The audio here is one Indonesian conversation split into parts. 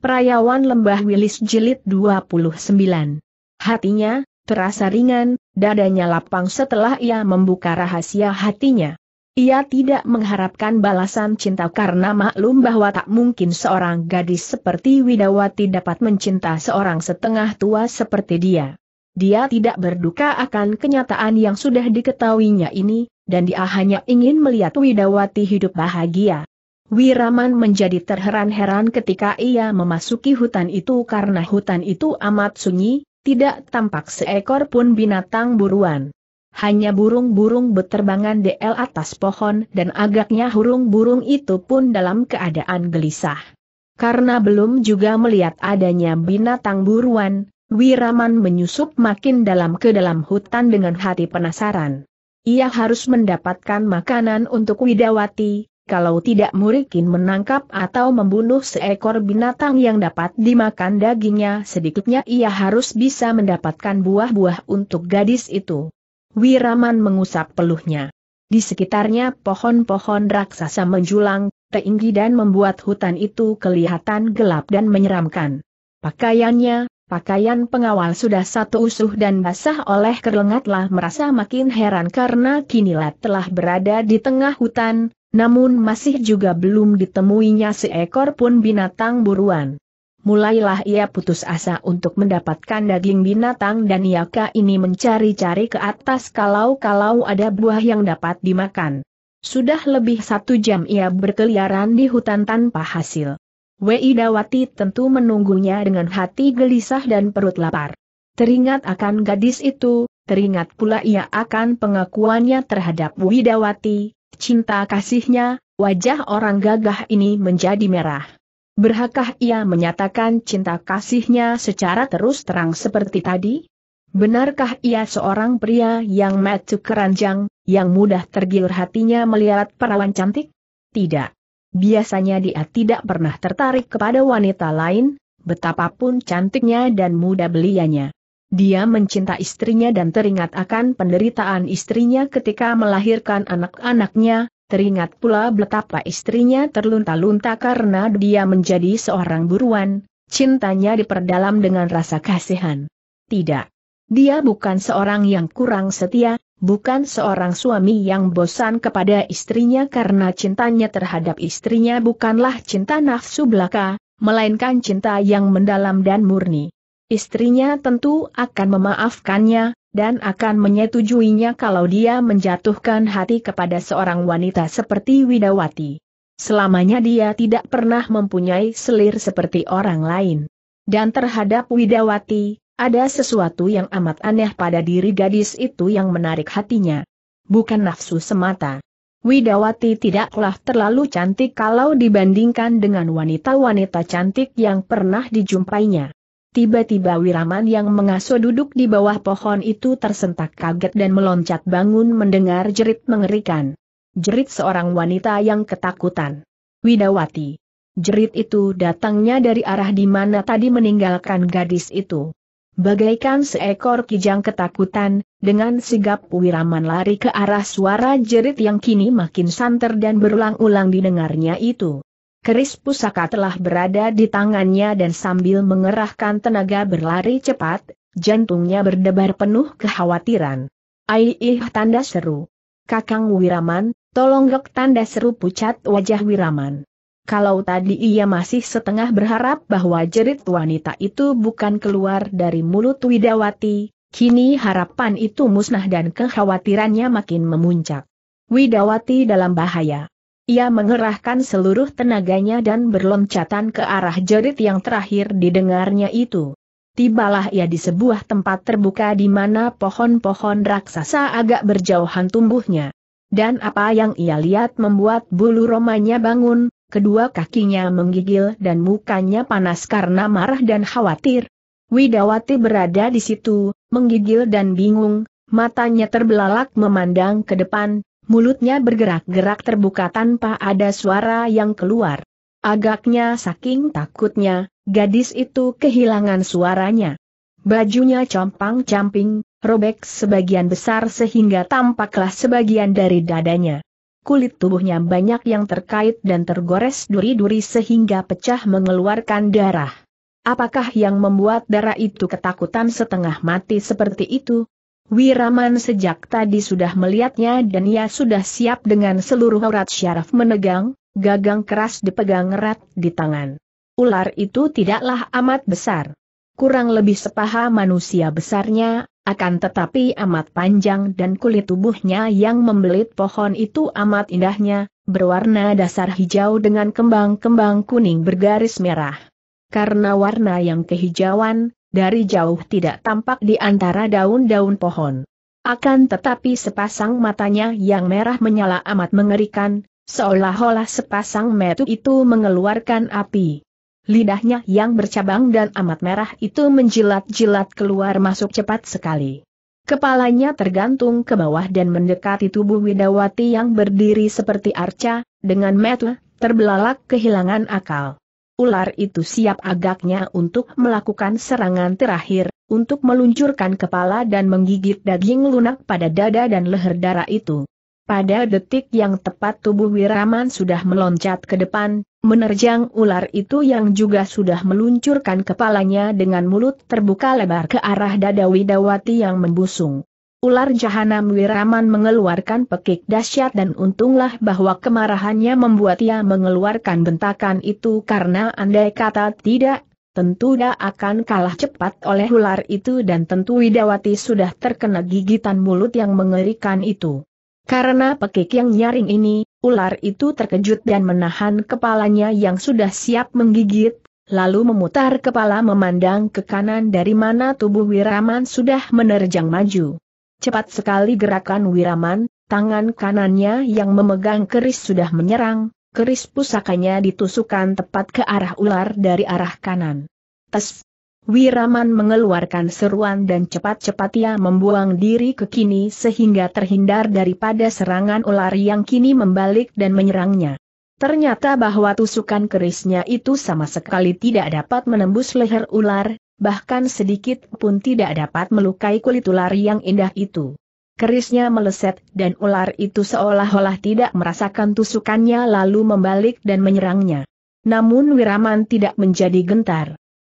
Perayawan Lembah Wilis Jilid 29. Hatinya, terasa ringan, dadanya lapang setelah ia membuka rahasia hatinya. Ia tidak mengharapkan balasan cinta karena maklum bahwa tak mungkin seorang gadis seperti Widawati dapat mencinta seorang setengah tua seperti dia. Dia tidak berduka akan kenyataan yang sudah diketahuinya ini, dan dia hanya ingin melihat Widawati hidup bahagia. Wiraman menjadi terheran-heran ketika ia memasuki hutan itu karena hutan itu amat sunyi, tidak tampak seekor pun binatang buruan. Hanya burung-burung beterbangan di atas pohon dan agaknya burung-burung itu pun dalam keadaan gelisah. Karena belum juga melihat adanya binatang buruan, Wiraman menyusup makin dalam ke dalam hutan dengan hati penasaran. Ia harus mendapatkan makanan untuk Widawati, kalau tidak murikin menangkap atau membunuh seekor binatang yang dapat dimakan dagingnya sedikitnya ia harus bisa mendapatkan buah-buah untuk gadis itu. Wiraman mengusap peluhnya. Di sekitarnya pohon-pohon raksasa menjulang, tinggi dan membuat hutan itu kelihatan gelap dan menyeramkan. Pakaiannya, pakaian pengawal sudah satu usuh dan basah oleh kerlengatlah merasa makin heran karena kinilah telah berada di tengah hutan, namun masih juga belum ditemuinya seekor pun binatang buruan. Mulailah ia putus asa untuk mendapatkan daging binatang dan Yaka ini mencari-cari ke atas kalau-kalau ada buah yang dapat dimakan. Sudah lebih satu jam ia berkeliaran di hutan tanpa hasil. Wei Dawati tentu menunggunya dengan hati gelisah dan perut lapar. Teringat akan gadis itu, teringat pula ia akan pengakuannya terhadap Widawati, cinta kasihnya, wajah orang gagah ini menjadi merah. Berhakkah ia menyatakan cinta kasihnya secara terus terang seperti tadi? Benarkah ia seorang pria yang matu keranjang, yang mudah tergiur hatinya melihat perawan cantik? Tidak. Biasanya dia tidak pernah tertarik kepada wanita lain, betapapun cantiknya dan muda belianya. Dia mencinta istrinya dan teringat akan penderitaan istrinya ketika melahirkan anak-anaknya, teringat pula betapa istrinya terlunta-lunta karena dia menjadi seorang buruan, cintanya diperdalam dengan rasa kasihan. Tidak. Dia bukan seorang yang kurang setia, bukan seorang suami yang bosan kepada istrinya karena cintanya terhadap istrinya bukanlah cinta nafsu belaka, melainkan cinta yang mendalam dan murni istrinya tentu akan memaafkannya, dan akan menyetujuinya kalau dia menjatuhkan hati kepada seorang wanita seperti Widawati. Selamanya dia tidak pernah mempunyai selir seperti orang lain. Dan terhadap Widawati, ada sesuatu yang amat aneh pada diri gadis itu yang menarik hatinya. Bukan nafsu semata. Widawati tidaklah terlalu cantik kalau dibandingkan dengan wanita-wanita cantik yang pernah dijumpainya. Tiba-tiba Wiraman yang mengasuh duduk di bawah pohon itu tersentak kaget dan meloncat bangun mendengar jerit mengerikan. Jerit seorang wanita yang ketakutan. Widawati. Jerit itu datangnya dari arah di mana tadi meninggalkan gadis itu. Bagaikan seekor kijang ketakutan, dengan sigap Wiraman lari ke arah suara jerit yang kini makin santer dan berulang-ulang didengarnya itu. Keris pusaka telah berada di tangannya dan sambil mengerahkan tenaga berlari cepat, jantungnya berdebar penuh kekhawatiran. Aiih tanda seru. Kakang Wiraman, tolong tolonggok tanda seru pucat wajah Wiraman. Kalau tadi ia masih setengah berharap bahwa jerit wanita itu bukan keluar dari mulut Widawati, kini harapan itu musnah dan kekhawatirannya makin memuncak. Widawati dalam bahaya. Ia mengerahkan seluruh tenaganya dan berloncatan ke arah jerit yang terakhir didengarnya itu. Tibalah ia di sebuah tempat terbuka di mana pohon-pohon raksasa agak berjauhan tumbuhnya. Dan apa yang ia lihat membuat bulu romanya bangun, kedua kakinya menggigil dan mukanya panas karena marah dan khawatir. Widawati berada di situ, menggigil dan bingung, matanya terbelalak memandang ke depan, mulutnya bergerak-gerak terbuka tanpa ada suara yang keluar. Agaknya saking takutnya, gadis itu kehilangan suaranya. Bajunya compang-camping, robek sebagian besar sehingga tampaklah sebagian dari dadanya. Kulit tubuhnya banyak yang terkait dan tergores duri-duri sehingga pecah mengeluarkan darah. Apakah yang membuat darah itu ketakutan setengah mati seperti itu? Wiraman sejak tadi sudah melihatnya dan ia sudah siap dengan seluruh urat syaraf menegang, gagang keras dipegang erat di tangan. Ular itu tidaklah amat besar. Kurang lebih sepaha manusia besarnya, akan tetapi amat panjang dan kulit tubuhnya yang membelit pohon itu amat indahnya, berwarna dasar hijau dengan kembang-kembang kuning bergaris merah. Karena warna yang kehijauan, dari jauh tidak tampak di antara daun-daun pohon. Akan tetapi sepasang matanya yang merah menyala amat mengerikan, seolah-olah sepasang metu itu mengeluarkan api. Lidahnya yang bercabang dan amat merah itu menjilat-jilat keluar masuk cepat sekali. Kepalanya tergantung ke bawah dan mendekati tubuh Widawati yang berdiri seperti arca, dengan metu, terbelalak kehilangan akal ular itu siap agaknya untuk melakukan serangan terakhir, untuk meluncurkan kepala dan menggigit daging lunak pada dada dan leher darah itu. Pada detik yang tepat tubuh Wiraman sudah meloncat ke depan, menerjang ular itu yang juga sudah meluncurkan kepalanya dengan mulut terbuka lebar ke arah dada Widawati yang membusung. Ular jahanam Wiraman mengeluarkan pekik dahsyat dan untunglah bahwa kemarahannya membuat ia mengeluarkan bentakan itu karena andai kata tidak, tentu dia akan kalah cepat oleh ular itu dan tentu Widawati sudah terkena gigitan mulut yang mengerikan itu. Karena pekik yang nyaring ini, ular itu terkejut dan menahan kepalanya yang sudah siap menggigit, lalu memutar kepala memandang ke kanan dari mana tubuh Wiraman sudah menerjang maju. Cepat sekali gerakan Wiraman, tangan kanannya yang memegang keris sudah menyerang, keris pusakanya ditusukkan tepat ke arah ular dari arah kanan. Tes! Wiraman mengeluarkan seruan dan cepat-cepat ia membuang diri ke kini sehingga terhindar daripada serangan ular yang kini membalik dan menyerangnya. Ternyata bahwa tusukan kerisnya itu sama sekali tidak dapat menembus leher ular, bahkan sedikit pun tidak dapat melukai kulit ular yang indah itu. Kerisnya meleset dan ular itu seolah-olah tidak merasakan tusukannya lalu membalik dan menyerangnya. Namun Wiraman tidak menjadi gentar.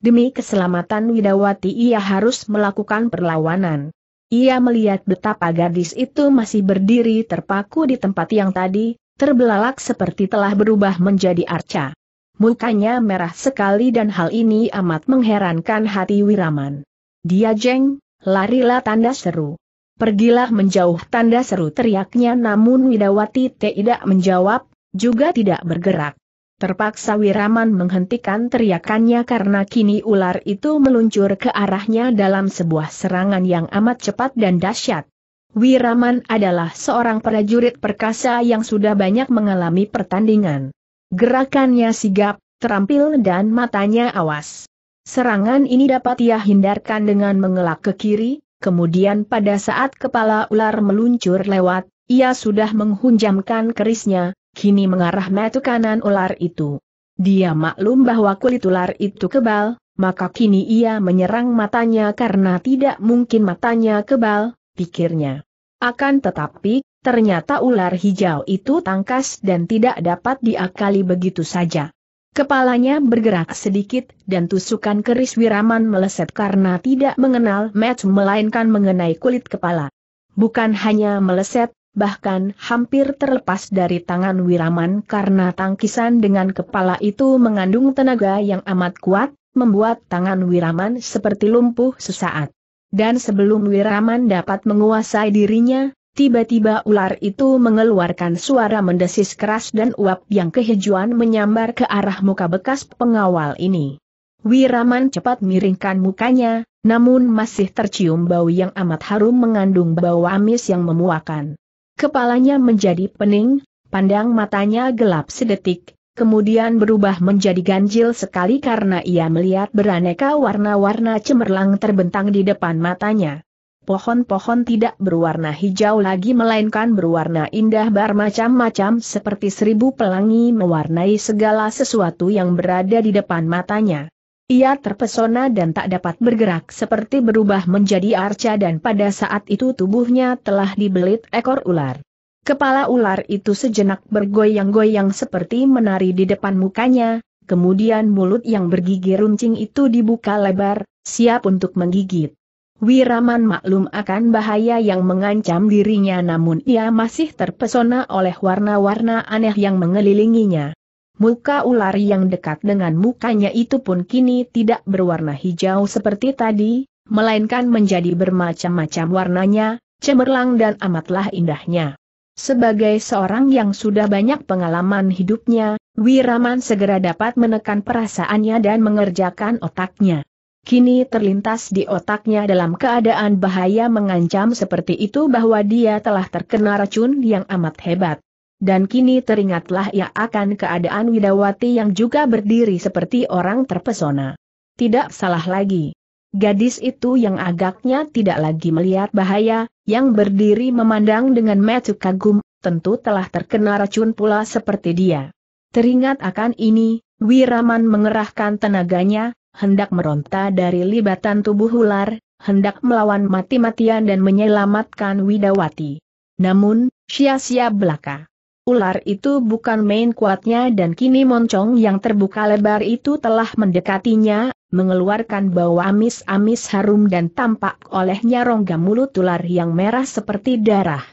Demi keselamatan Widawati ia harus melakukan perlawanan. Ia melihat betapa gadis itu masih berdiri terpaku di tempat yang tadi, terbelalak seperti telah berubah menjadi arca mukanya merah sekali dan hal ini amat mengherankan hati Wiraman. Dia jeng, larilah tanda seru. Pergilah menjauh tanda seru teriaknya namun Widawati tidak menjawab, juga tidak bergerak. Terpaksa Wiraman menghentikan teriakannya karena kini ular itu meluncur ke arahnya dalam sebuah serangan yang amat cepat dan dahsyat. Wiraman adalah seorang prajurit perkasa yang sudah banyak mengalami pertandingan. Gerakannya sigap, terampil dan matanya awas. Serangan ini dapat ia hindarkan dengan mengelak ke kiri, kemudian pada saat kepala ular meluncur lewat, ia sudah menghunjamkan kerisnya, kini mengarah mata kanan ular itu. Dia maklum bahwa kulit ular itu kebal, maka kini ia menyerang matanya karena tidak mungkin matanya kebal, pikirnya. Akan tetapi, ternyata ular hijau itu tangkas dan tidak dapat diakali begitu saja. Kepalanya bergerak sedikit, dan tusukan keris Wiraman meleset karena tidak mengenal match melainkan mengenai kulit kepala. Bukan hanya meleset, bahkan hampir terlepas dari tangan Wiraman karena tangkisan dengan kepala itu mengandung tenaga yang amat kuat, membuat tangan Wiraman seperti lumpuh sesaat. Dan sebelum Wiraman dapat menguasai dirinya, Tiba-tiba ular itu mengeluarkan suara mendesis keras dan uap yang kehijauan menyambar ke arah muka bekas pengawal ini. Wiraman cepat miringkan mukanya, namun masih tercium bau yang amat harum mengandung bau amis yang memuakan. Kepalanya menjadi pening, pandang matanya gelap sedetik, kemudian berubah menjadi ganjil sekali karena ia melihat beraneka warna-warna cemerlang terbentang di depan matanya pohon-pohon tidak berwarna hijau lagi melainkan berwarna indah bermacam-macam seperti seribu pelangi mewarnai segala sesuatu yang berada di depan matanya. Ia terpesona dan tak dapat bergerak seperti berubah menjadi arca dan pada saat itu tubuhnya telah dibelit ekor ular. Kepala ular itu sejenak bergoyang-goyang seperti menari di depan mukanya, kemudian mulut yang bergigi runcing itu dibuka lebar, siap untuk menggigit. Wiraman maklum akan bahaya yang mengancam dirinya namun ia masih terpesona oleh warna-warna aneh yang mengelilinginya. Muka ular yang dekat dengan mukanya itu pun kini tidak berwarna hijau seperti tadi, melainkan menjadi bermacam-macam warnanya, cemerlang dan amatlah indahnya. Sebagai seorang yang sudah banyak pengalaman hidupnya, Wiraman segera dapat menekan perasaannya dan mengerjakan otaknya kini terlintas di otaknya dalam keadaan bahaya mengancam seperti itu bahwa dia telah terkena racun yang amat hebat. Dan kini teringatlah ia akan keadaan Widawati yang juga berdiri seperti orang terpesona. Tidak salah lagi. Gadis itu yang agaknya tidak lagi melihat bahaya, yang berdiri memandang dengan mata kagum, tentu telah terkena racun pula seperti dia. Teringat akan ini, Wiraman mengerahkan tenaganya, hendak meronta dari libatan tubuh ular, hendak melawan mati-matian dan menyelamatkan Widawati. Namun, sia-sia belaka. Ular itu bukan main kuatnya dan kini moncong yang terbuka lebar itu telah mendekatinya, mengeluarkan bau amis-amis harum dan tampak olehnya rongga mulut ular yang merah seperti darah.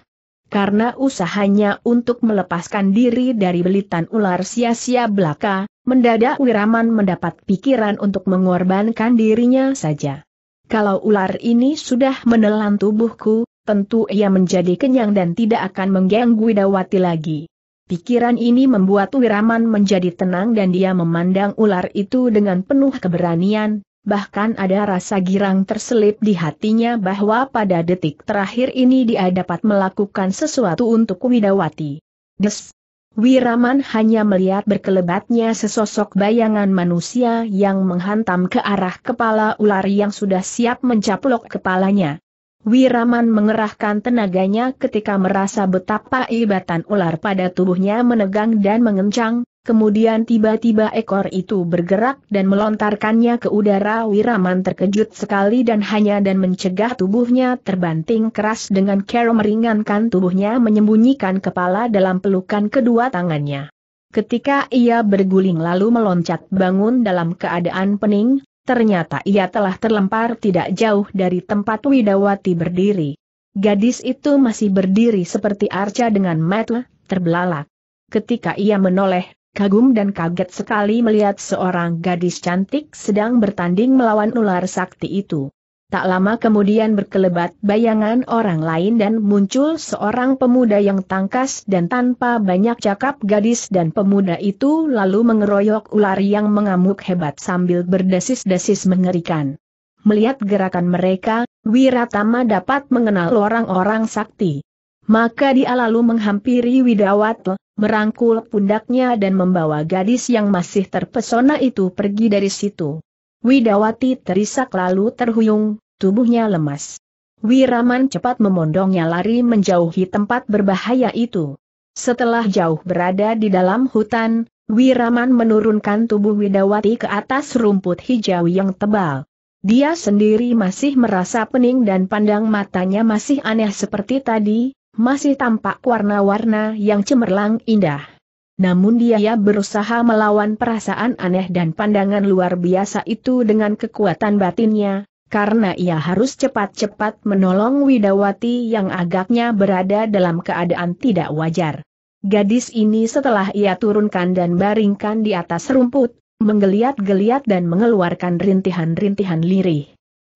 Karena usahanya untuk melepaskan diri dari belitan ular sia-sia belaka, Mendadak Wiraman mendapat pikiran untuk mengorbankan dirinya saja. Kalau ular ini sudah menelan tubuhku, tentu ia menjadi kenyang dan tidak akan mengganggu Widawati lagi. Pikiran ini membuat Wiraman menjadi tenang dan dia memandang ular itu dengan penuh keberanian, Bahkan ada rasa girang terselip di hatinya bahwa pada detik terakhir ini dia dapat melakukan sesuatu untuk Widawati. Des, Wiraman hanya melihat berkelebatnya sesosok bayangan manusia yang menghantam ke arah kepala ular yang sudah siap mencaplok kepalanya. Wiraman mengerahkan tenaganya ketika merasa betapa ibatan ular pada tubuhnya menegang dan mengencang, Kemudian tiba-tiba ekor itu bergerak dan melontarkannya ke udara Wiraman terkejut sekali dan hanya dan mencegah tubuhnya terbanting keras dengan kero meringankan tubuhnya menyembunyikan kepala dalam pelukan kedua tangannya. Ketika ia berguling lalu meloncat bangun dalam keadaan pening, ternyata ia telah terlempar tidak jauh dari tempat Widawati berdiri. Gadis itu masih berdiri seperti arca dengan mata terbelalak. Ketika ia menoleh, kagum dan kaget sekali melihat seorang gadis cantik sedang bertanding melawan ular sakti itu. Tak lama kemudian berkelebat bayangan orang lain dan muncul seorang pemuda yang tangkas dan tanpa banyak cakap gadis dan pemuda itu lalu mengeroyok ular yang mengamuk hebat sambil berdesis-desis mengerikan. Melihat gerakan mereka, Wiratama dapat mengenal orang-orang sakti. Maka dia lalu menghampiri Widawati, merangkul pundaknya dan membawa gadis yang masih terpesona itu pergi dari situ. Widawati terisak lalu terhuyung, tubuhnya lemas. Wiraman cepat memondongnya lari menjauhi tempat berbahaya itu. Setelah jauh berada di dalam hutan, Wiraman menurunkan tubuh Widawati ke atas rumput hijau yang tebal. Dia sendiri masih merasa pening dan pandang matanya masih aneh seperti tadi, masih tampak warna-warna yang cemerlang indah. Namun dia berusaha melawan perasaan aneh dan pandangan luar biasa itu dengan kekuatan batinnya, karena ia harus cepat-cepat menolong Widawati yang agaknya berada dalam keadaan tidak wajar. Gadis ini setelah ia turunkan dan baringkan di atas rumput, menggeliat-geliat dan mengeluarkan rintihan-rintihan lirih.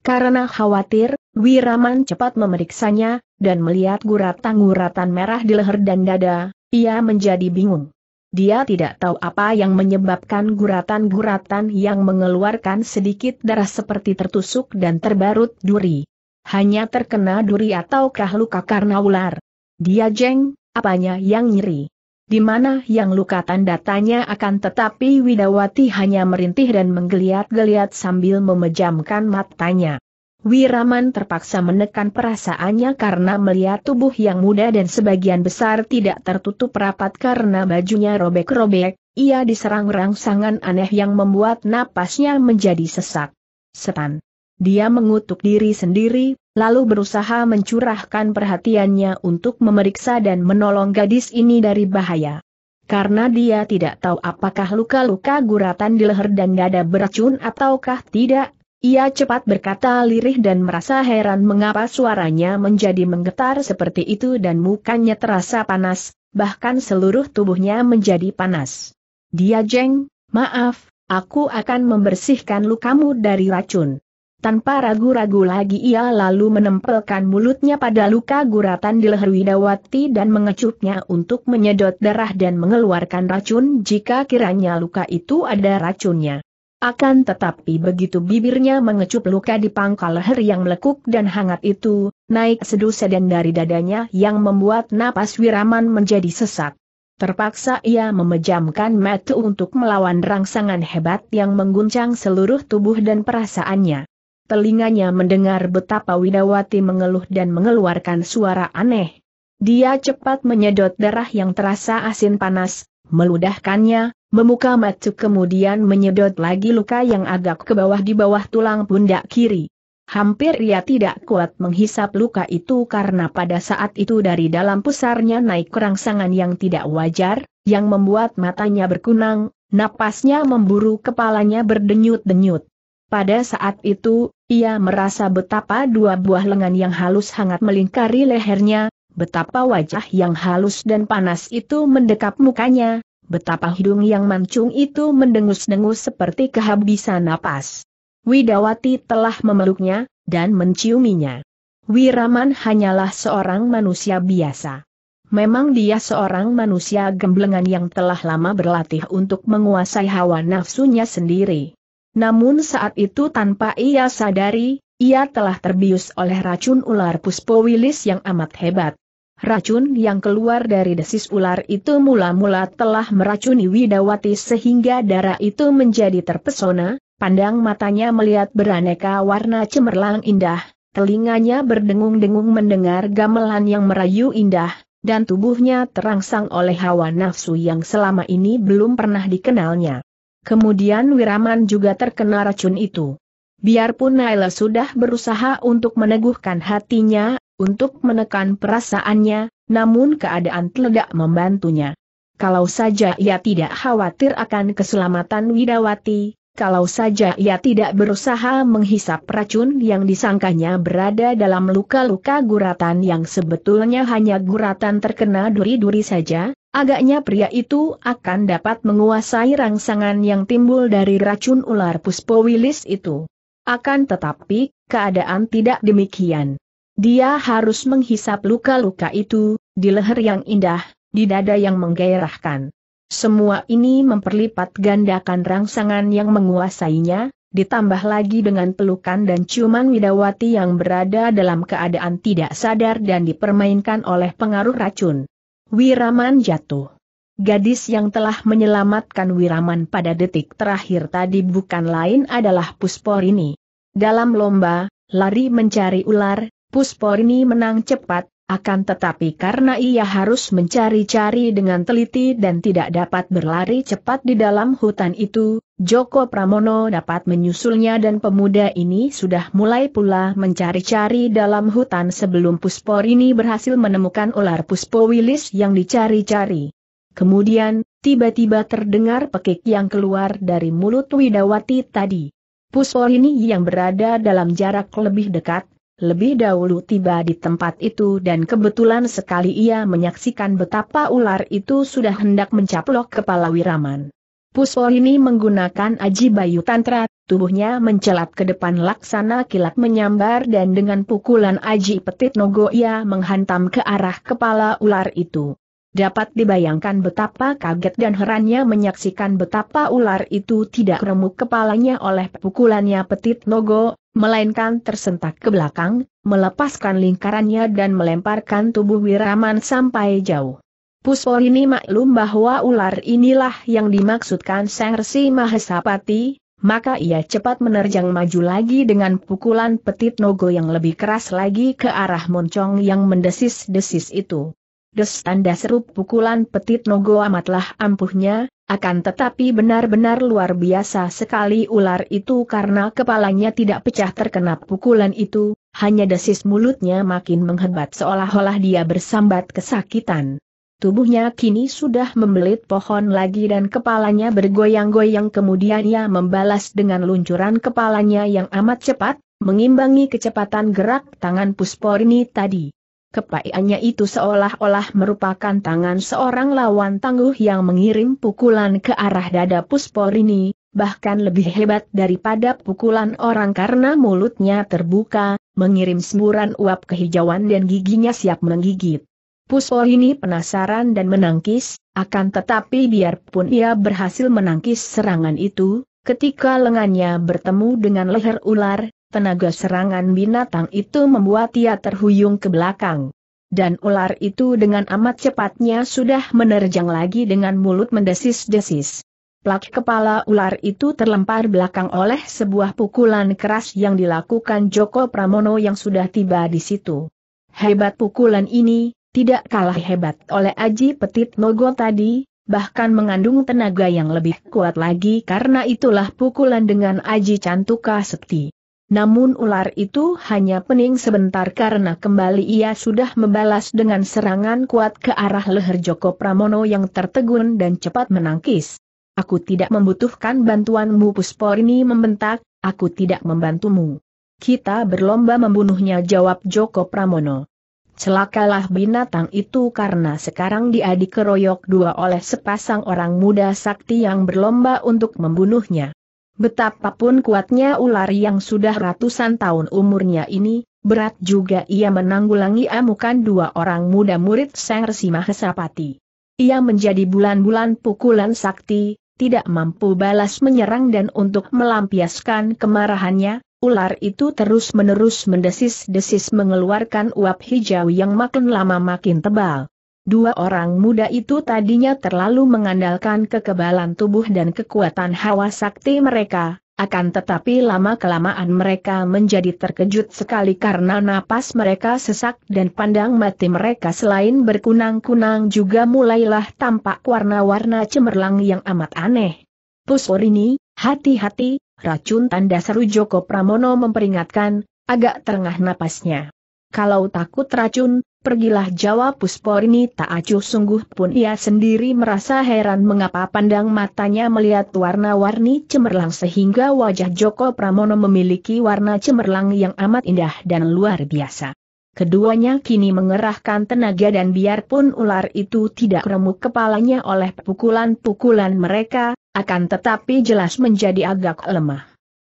Karena khawatir, Wiraman cepat memeriksanya, dan melihat guratan-guratan merah di leher dan dada, ia menjadi bingung. Dia tidak tahu apa yang menyebabkan guratan-guratan yang mengeluarkan sedikit darah seperti tertusuk dan terbarut duri. Hanya terkena duri atau luka karena ular. Dia jeng, apanya yang nyeri di mana yang luka tanda tanya akan tetapi Widawati hanya merintih dan menggeliat-geliat sambil memejamkan matanya. Wiraman terpaksa menekan perasaannya karena melihat tubuh yang muda dan sebagian besar tidak tertutup rapat karena bajunya robek-robek, ia diserang rangsangan aneh yang membuat napasnya menjadi sesak. Setan. Dia mengutuk diri sendiri, lalu berusaha mencurahkan perhatiannya untuk memeriksa dan menolong gadis ini dari bahaya. Karena dia tidak tahu apakah luka-luka guratan di leher dan dada beracun ataukah tidak, ia cepat berkata lirih dan merasa heran mengapa suaranya menjadi menggetar seperti itu dan mukanya terasa panas, bahkan seluruh tubuhnya menjadi panas. Dia jeng, maaf, aku akan membersihkan lukamu dari racun. Tanpa ragu-ragu lagi ia lalu menempelkan mulutnya pada luka guratan di leher Widawati dan mengecupnya untuk menyedot darah dan mengeluarkan racun jika kiranya luka itu ada racunnya. Akan tetapi begitu bibirnya mengecup luka di pangkal leher yang melekuk dan hangat itu, naik seduh sedan dari dadanya yang membuat napas Wiraman menjadi sesak. Terpaksa ia memejamkan mata untuk melawan rangsangan hebat yang mengguncang seluruh tubuh dan perasaannya telinganya mendengar betapa Widawati mengeluh dan mengeluarkan suara aneh. Dia cepat menyedot darah yang terasa asin panas, meludahkannya, memuka matu kemudian menyedot lagi luka yang agak ke bawah di bawah tulang pundak kiri. Hampir ia tidak kuat menghisap luka itu karena pada saat itu dari dalam pusarnya naik kerangsangan yang tidak wajar, yang membuat matanya berkunang, napasnya memburu kepalanya berdenyut-denyut. Pada saat itu, ia merasa betapa dua buah lengan yang halus hangat melingkari lehernya, betapa wajah yang halus dan panas itu mendekap mukanya, betapa hidung yang mancung itu mendengus-dengus seperti kehabisan napas. Widawati telah memeluknya, dan menciuminya. Wiraman hanyalah seorang manusia biasa. Memang dia seorang manusia gemblengan yang telah lama berlatih untuk menguasai hawa nafsunya sendiri. Namun saat itu tanpa ia sadari, ia telah terbius oleh racun ular Puspowilis yang amat hebat. Racun yang keluar dari desis ular itu mula-mula telah meracuni Widawati sehingga darah itu menjadi terpesona, pandang matanya melihat beraneka warna cemerlang indah, telinganya berdengung-dengung mendengar gamelan yang merayu indah, dan tubuhnya terangsang oleh hawa nafsu yang selama ini belum pernah dikenalnya. Kemudian Wiraman juga terkena racun itu. Biarpun Naila sudah berusaha untuk meneguhkan hatinya, untuk menekan perasaannya, namun keadaan tidak membantunya. Kalau saja ia tidak khawatir akan keselamatan Widawati, kalau saja ia tidak berusaha menghisap racun yang disangkanya berada dalam luka-luka guratan yang sebetulnya hanya guratan terkena duri-duri saja, Agaknya pria itu akan dapat menguasai rangsangan yang timbul dari racun ular puspowilis itu. Akan tetapi, keadaan tidak demikian. Dia harus menghisap luka-luka itu, di leher yang indah, di dada yang menggairahkan. Semua ini memperlipat gandakan rangsangan yang menguasainya, ditambah lagi dengan pelukan dan ciuman Widawati yang berada dalam keadaan tidak sadar dan dipermainkan oleh pengaruh racun. Wiraman jatuh. Gadis yang telah menyelamatkan Wiraman pada detik terakhir tadi bukan lain adalah Pusporini. Dalam lomba, lari mencari ular, Pusporini menang cepat, akan tetapi karena ia harus mencari-cari dengan teliti dan tidak dapat berlari cepat di dalam hutan itu, Joko Pramono dapat menyusulnya dan pemuda ini sudah mulai pula mencari-cari dalam hutan sebelum Puspor ini berhasil menemukan ular Puspo Wilis yang dicari-cari. Kemudian, tiba-tiba terdengar pekik yang keluar dari mulut Widawati tadi. Puspo ini yang berada dalam jarak lebih dekat, lebih dahulu tiba di tempat itu dan kebetulan sekali ia menyaksikan betapa ular itu sudah hendak mencaplok kepala Wiraman. Puspol ini menggunakan aji bayu tantra, tubuhnya mencelat ke depan laksana kilat menyambar dan dengan pukulan aji petit nogo ia menghantam ke arah kepala ular itu. Dapat dibayangkan betapa kaget dan herannya menyaksikan betapa ular itu tidak remuk kepalanya oleh pukulannya petit nogo, melainkan tersentak ke belakang, melepaskan lingkarannya dan melemparkan tubuh Wiraman sampai jauh ini maklum bahwa ular inilah yang dimaksudkan Sang Resi Mahesapati, maka ia cepat menerjang maju lagi dengan pukulan petit nogo yang lebih keras lagi ke arah moncong yang mendesis-desis itu. Des tanda serup pukulan petit nogo amatlah ampuhnya, akan tetapi benar-benar luar biasa sekali ular itu karena kepalanya tidak pecah terkena pukulan itu, hanya desis mulutnya makin menghebat seolah-olah dia bersambat kesakitan. Tubuhnya kini sudah membelit pohon lagi dan kepalanya bergoyang-goyang kemudian ia membalas dengan luncuran kepalanya yang amat cepat, mengimbangi kecepatan gerak tangan Pusporini tadi. Kepaiannya itu seolah-olah merupakan tangan seorang lawan tangguh yang mengirim pukulan ke arah dada Pusporini, bahkan lebih hebat daripada pukulan orang karena mulutnya terbuka, mengirim semburan uap kehijauan dan giginya siap menggigit. Pusol ini penasaran dan menangkis, akan tetapi biarpun ia berhasil menangkis serangan itu, ketika lengannya bertemu dengan leher ular, tenaga serangan binatang itu membuat ia terhuyung ke belakang. Dan ular itu dengan amat cepatnya sudah menerjang lagi dengan mulut mendesis-desis. Plak kepala ular itu terlempar belakang oleh sebuah pukulan keras yang dilakukan Joko Pramono yang sudah tiba di situ. Hebat pukulan ini, tidak kalah hebat oleh Aji Petit Nogo tadi, bahkan mengandung tenaga yang lebih kuat lagi karena itulah pukulan dengan Aji Cantuka Sekti. Namun ular itu hanya pening sebentar karena kembali ia sudah membalas dengan serangan kuat ke arah leher Joko Pramono yang tertegun dan cepat menangkis. Aku tidak membutuhkan bantuanmu Pusporini membentak, aku tidak membantumu. Kita berlomba membunuhnya jawab Joko Pramono. Celakalah binatang itu karena sekarang dia dikeroyok dua oleh sepasang orang muda sakti yang berlomba untuk membunuhnya. Betapapun kuatnya ular yang sudah ratusan tahun umurnya ini, berat juga ia menanggulangi amukan dua orang muda murid Sang Resi Mahesapati. Ia menjadi bulan-bulan pukulan sakti, tidak mampu balas menyerang dan untuk melampiaskan kemarahannya, Ular itu terus-menerus mendesis-desis mengeluarkan uap hijau yang makin lama makin tebal. Dua orang muda itu tadinya terlalu mengandalkan kekebalan tubuh dan kekuatan hawa sakti mereka, akan tetapi lama-kelamaan mereka menjadi terkejut sekali karena napas mereka sesak dan pandang mati mereka selain berkunang-kunang juga mulailah tampak warna-warna cemerlang yang amat aneh. Pusorini, hati-hati, racun tanda seru Joko Pramono memperingatkan, agak terengah napasnya. Kalau takut racun, pergilah jawab Pusporini tak acuh sungguh pun ia sendiri merasa heran mengapa pandang matanya melihat warna-warni cemerlang sehingga wajah Joko Pramono memiliki warna cemerlang yang amat indah dan luar biasa. Keduanya kini mengerahkan tenaga dan biarpun ular itu tidak remuk kepalanya oleh pukulan-pukulan mereka, akan tetapi jelas menjadi agak lemah.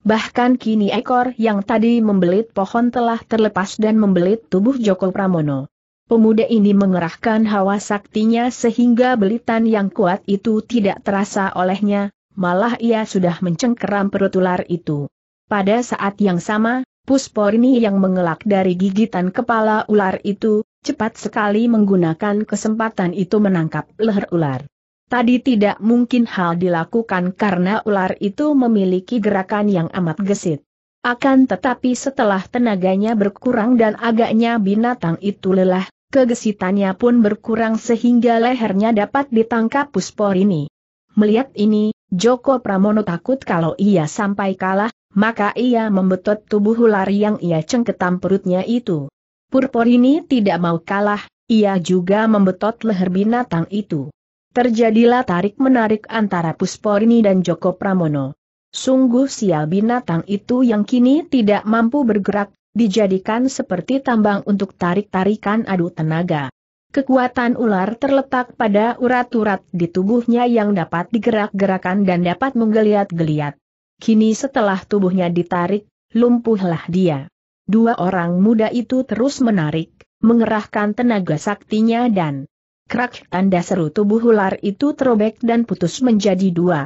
Bahkan kini ekor yang tadi membelit pohon telah terlepas dan membelit tubuh Joko Pramono. Pemuda ini mengerahkan hawa saktinya sehingga belitan yang kuat itu tidak terasa olehnya, malah ia sudah mencengkeram perut ular itu. Pada saat yang sama, Pusporni yang mengelak dari gigitan kepala ular itu, cepat sekali menggunakan kesempatan itu menangkap leher ular. Tadi tidak mungkin hal dilakukan karena ular itu memiliki gerakan yang amat gesit. Akan tetapi setelah tenaganya berkurang dan agaknya binatang itu lelah, kegesitannya pun berkurang sehingga lehernya dapat ditangkap Pusporni. Melihat ini, Joko Pramono takut kalau ia sampai kalah, maka ia membetot tubuh ular yang ia cengketam perutnya itu. Purpor ini tidak mau kalah, ia juga membetot leher binatang itu. Terjadilah tarik-menarik antara Pusporini dan Joko Pramono. Sungguh sial binatang itu yang kini tidak mampu bergerak, dijadikan seperti tambang untuk tarik-tarikan adu tenaga. Kekuatan ular terletak pada urat-urat di tubuhnya yang dapat digerak-gerakan dan dapat menggeliat-geliat. Kini setelah tubuhnya ditarik, lumpuhlah dia. Dua orang muda itu terus menarik, mengerahkan tenaga saktinya dan krak tanda seru tubuh ular itu terobek dan putus menjadi dua.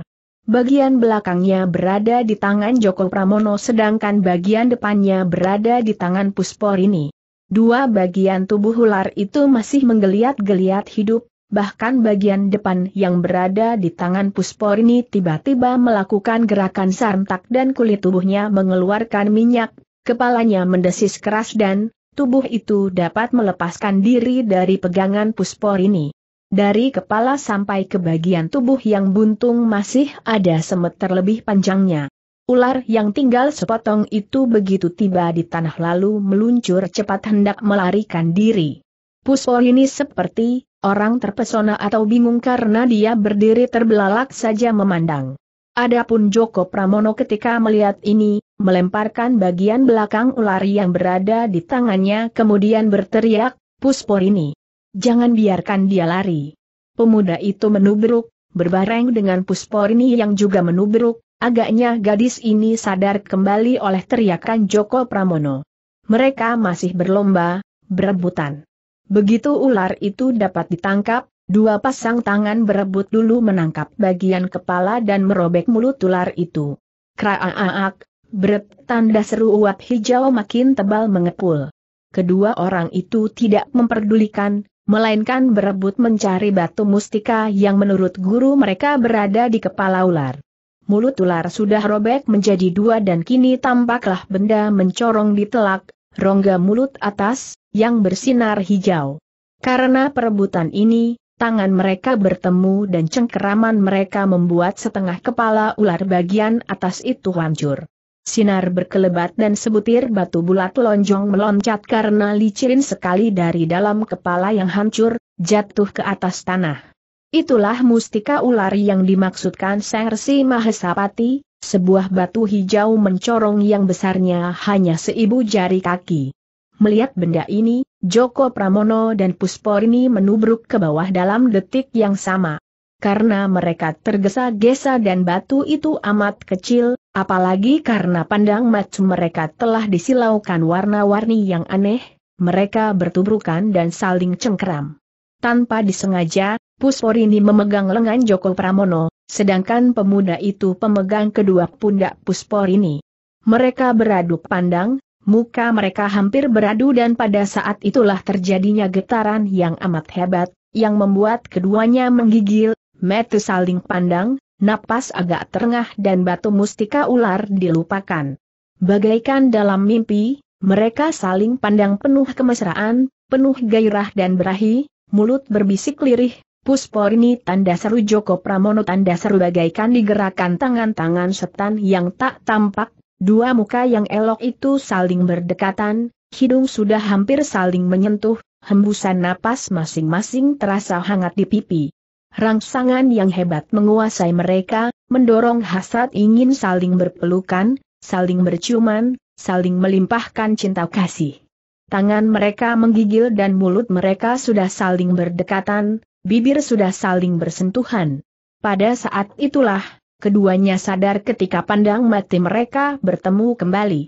Bagian belakangnya berada di tangan Joko Pramono sedangkan bagian depannya berada di tangan Puspor ini. Dua bagian tubuh ular itu masih menggeliat-geliat hidup, bahkan bagian depan yang berada di tangan Puspor ini tiba-tiba melakukan gerakan sarntak dan kulit tubuhnya mengeluarkan minyak, kepalanya mendesis keras dan, tubuh itu dapat melepaskan diri dari pegangan Puspor ini. Dari kepala sampai ke bagian tubuh yang buntung masih ada semeter lebih panjangnya. Ular yang tinggal sepotong itu begitu tiba di tanah lalu meluncur cepat hendak melarikan diri. Puspor ini seperti orang terpesona atau bingung karena dia berdiri terbelalak saja memandang. Adapun Joko Pramono ketika melihat ini, melemparkan bagian belakang ular yang berada di tangannya kemudian berteriak, Puspor ini. Jangan biarkan dia lari. Pemuda itu menubruk, berbareng dengan Puspor ini yang juga menubruk, agaknya gadis ini sadar kembali oleh teriakan Joko Pramono. Mereka masih berlomba, berebutan. Begitu ular itu dapat ditangkap, dua pasang tangan berebut dulu menangkap bagian kepala dan merobek mulut ular itu. Kraaak, beret tanda seru uap hijau makin tebal mengepul. Kedua orang itu tidak memperdulikan, melainkan berebut mencari batu mustika yang menurut guru mereka berada di kepala ular. Mulut ular sudah robek menjadi dua dan kini tampaklah benda mencorong di telak rongga mulut atas, yang bersinar hijau. Karena perebutan ini, tangan mereka bertemu dan cengkeraman mereka membuat setengah kepala ular bagian atas itu hancur. Sinar berkelebat dan sebutir batu bulat lonjong meloncat karena licirin sekali dari dalam kepala yang hancur, jatuh ke atas tanah. Itulah mustika ular yang dimaksudkan resi Mahesapati, sebuah batu hijau mencorong yang besarnya hanya seibu jari kaki. Melihat benda ini, Joko Pramono dan Pusporini menubruk ke bawah dalam detik yang sama. Karena mereka tergesa-gesa dan batu itu amat kecil, apalagi karena pandang mata mereka telah disilaukan warna-warni yang aneh, mereka bertubrukan dan saling cengkeram. Tanpa disengaja, Pusporini memegang lengan Joko Pramono, sedangkan pemuda itu pemegang kedua pundak Pusporini. Mereka beradu pandang, muka mereka hampir beradu dan pada saat itulah terjadinya getaran yang amat hebat, yang membuat keduanya menggigil, metu saling pandang, napas agak terengah dan batu mustika ular dilupakan. Bagaikan dalam mimpi, mereka saling pandang penuh kemesraan, penuh gairah dan berahi, mulut berbisik lirih, Pusporni tanda seru Joko Pramono tanda seru bagaikan digerakkan tangan-tangan setan yang tak tampak, dua muka yang elok itu saling berdekatan, hidung sudah hampir saling menyentuh, hembusan napas masing-masing terasa hangat di pipi. Rangsangan yang hebat menguasai mereka, mendorong hasrat ingin saling berpelukan, saling berciuman, saling melimpahkan cinta kasih. Tangan mereka menggigil dan mulut mereka sudah saling berdekatan, bibir sudah saling bersentuhan. Pada saat itulah, keduanya sadar ketika pandang mati mereka bertemu kembali.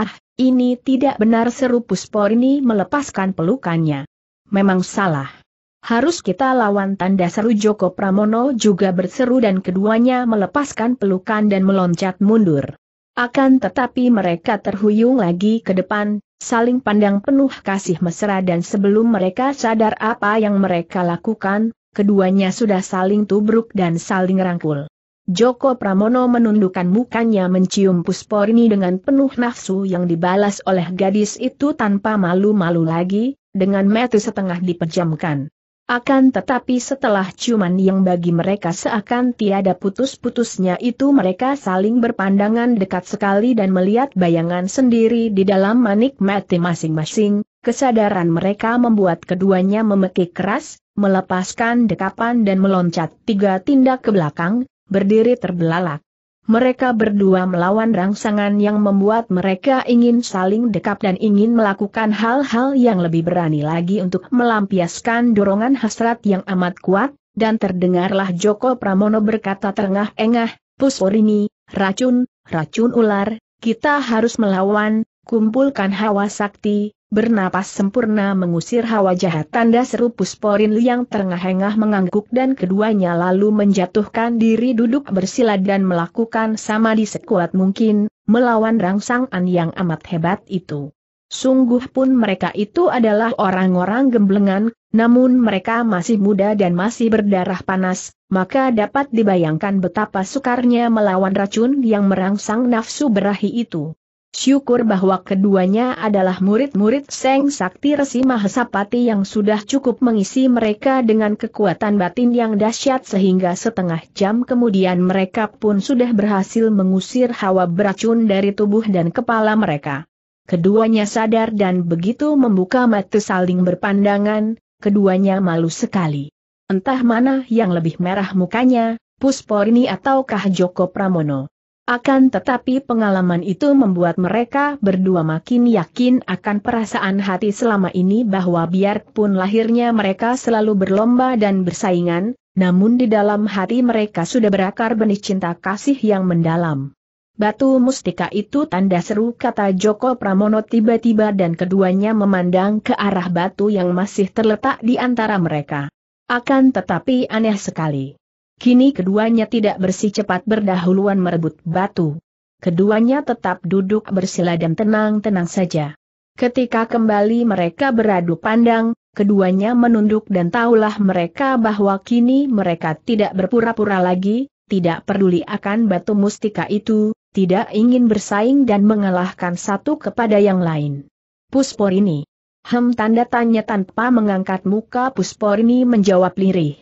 Ah, ini tidak benar seru Pusporni melepaskan pelukannya. Memang salah. Harus kita lawan tanda seru Joko Pramono juga berseru dan keduanya melepaskan pelukan dan meloncat mundur. Akan tetapi mereka terhuyung lagi ke depan, saling pandang penuh kasih mesra dan sebelum mereka sadar apa yang mereka lakukan, keduanya sudah saling tubruk dan saling rangkul. Joko Pramono menundukkan mukanya mencium Pusporni dengan penuh nafsu yang dibalas oleh gadis itu tanpa malu-malu lagi, dengan mata setengah dipejamkan. Akan tetapi setelah cuman yang bagi mereka seakan tiada putus-putusnya itu mereka saling berpandangan dekat sekali dan melihat bayangan sendiri di dalam manik mati masing-masing, kesadaran mereka membuat keduanya memekik keras, melepaskan dekapan dan meloncat tiga tindak ke belakang, berdiri terbelalak mereka berdua melawan rangsangan yang membuat mereka ingin saling dekap dan ingin melakukan hal-hal yang lebih berani lagi untuk melampiaskan dorongan hasrat yang amat kuat, dan terdengarlah Joko Pramono berkata terengah-engah, Pusorini, racun, racun ular, kita harus melawan, kumpulkan hawa sakti, Bernapas sempurna mengusir hawa jahat tanda seru Pusporin yang terengah-engah mengangguk dan keduanya lalu menjatuhkan diri duduk bersila dan melakukan sama di sekuat mungkin, melawan rangsangan yang amat hebat itu. Sungguh pun mereka itu adalah orang-orang gemblengan, namun mereka masih muda dan masih berdarah panas, maka dapat dibayangkan betapa sukarnya melawan racun yang merangsang nafsu berahi itu. Syukur bahwa keduanya adalah murid-murid Seng Sakti Resi Mahesapati yang sudah cukup mengisi mereka dengan kekuatan batin yang dahsyat sehingga setengah jam kemudian mereka pun sudah berhasil mengusir hawa beracun dari tubuh dan kepala mereka. Keduanya sadar dan begitu membuka mata saling berpandangan, keduanya malu sekali. Entah mana yang lebih merah mukanya, Pusporini ataukah Joko Pramono. Akan tetapi pengalaman itu membuat mereka berdua makin yakin akan perasaan hati selama ini bahwa biarpun lahirnya mereka selalu berlomba dan bersaingan, namun di dalam hati mereka sudah berakar benih cinta kasih yang mendalam. Batu mustika itu tanda seru kata Joko Pramono tiba-tiba dan keduanya memandang ke arah batu yang masih terletak di antara mereka. Akan tetapi aneh sekali. Kini keduanya tidak bersih cepat berdahuluan merebut batu. Keduanya tetap duduk bersila dan tenang-tenang saja. Ketika kembali mereka beradu pandang, keduanya menunduk dan tahulah mereka bahwa kini mereka tidak berpura-pura lagi, tidak peduli akan batu mustika itu, tidak ingin bersaing dan mengalahkan satu kepada yang lain. Puspor ini. Hem tanda tanya tanpa mengangkat muka Puspor ini menjawab lirih.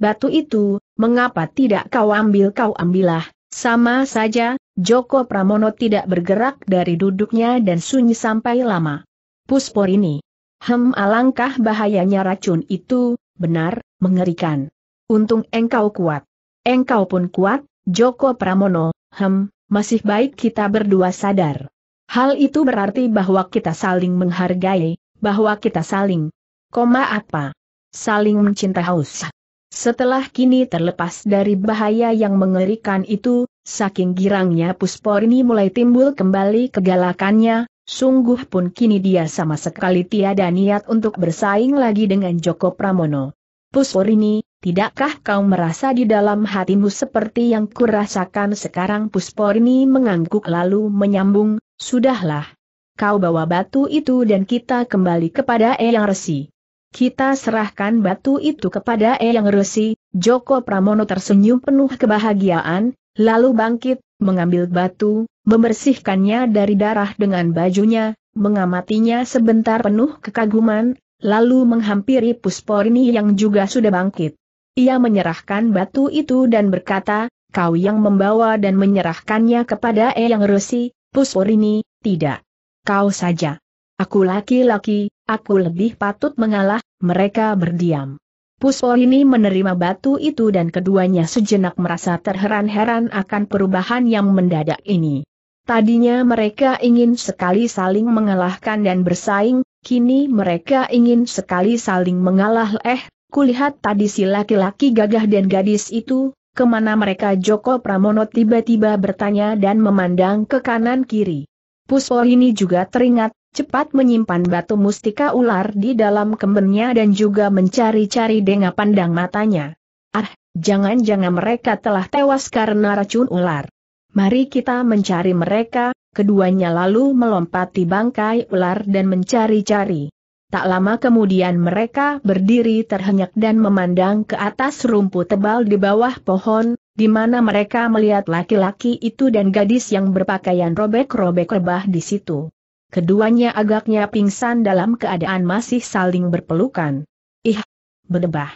Batu itu, mengapa tidak kau ambil kau ambillah, sama saja, Joko Pramono tidak bergerak dari duduknya dan sunyi sampai lama. Puspor ini. Hem alangkah bahayanya racun itu, benar, mengerikan. Untung engkau kuat. Engkau pun kuat, Joko Pramono, hem, masih baik kita berdua sadar. Hal itu berarti bahwa kita saling menghargai, bahwa kita saling. Koma apa? Saling mencinta haus. Setelah kini terlepas dari bahaya yang mengerikan itu, saking girangnya Pusporni mulai timbul kembali kegalakannya, sungguh pun kini dia sama sekali tiada niat untuk bersaing lagi dengan Joko Pramono. Pusporni, tidakkah kau merasa di dalam hatimu seperti yang kurasakan sekarang Pusporni mengangguk lalu menyambung, sudahlah. Kau bawa batu itu dan kita kembali kepada Eyang Resi. Kita serahkan batu itu kepada Eyang Resi, Joko Pramono tersenyum penuh kebahagiaan, lalu bangkit, mengambil batu, membersihkannya dari darah dengan bajunya, mengamatinya sebentar penuh kekaguman, lalu menghampiri Pusporini yang juga sudah bangkit. Ia menyerahkan batu itu dan berkata, kau yang membawa dan menyerahkannya kepada Eyang Resi, Pusporini, tidak. Kau saja. Aku laki-laki, aku lebih patut mengalah, mereka berdiam. Puspo ini menerima batu itu dan keduanya sejenak merasa terheran-heran akan perubahan yang mendadak ini. Tadinya mereka ingin sekali saling mengalahkan dan bersaing, kini mereka ingin sekali saling mengalah eh, kulihat tadi si laki-laki gagah dan gadis itu, kemana mereka Joko Pramono tiba-tiba bertanya dan memandang ke kanan kiri. Puspo ini juga teringat cepat menyimpan batu mustika ular di dalam kembennya dan juga mencari-cari dengan pandang matanya. Ah, jangan-jangan mereka telah tewas karena racun ular. Mari kita mencari mereka, keduanya lalu melompati bangkai ular dan mencari-cari. Tak lama kemudian mereka berdiri terhenyak dan memandang ke atas rumput tebal di bawah pohon, di mana mereka melihat laki-laki itu dan gadis yang berpakaian robek-robek rebah di situ. Keduanya agaknya pingsan dalam keadaan masih saling berpelukan. Ih, berdebah.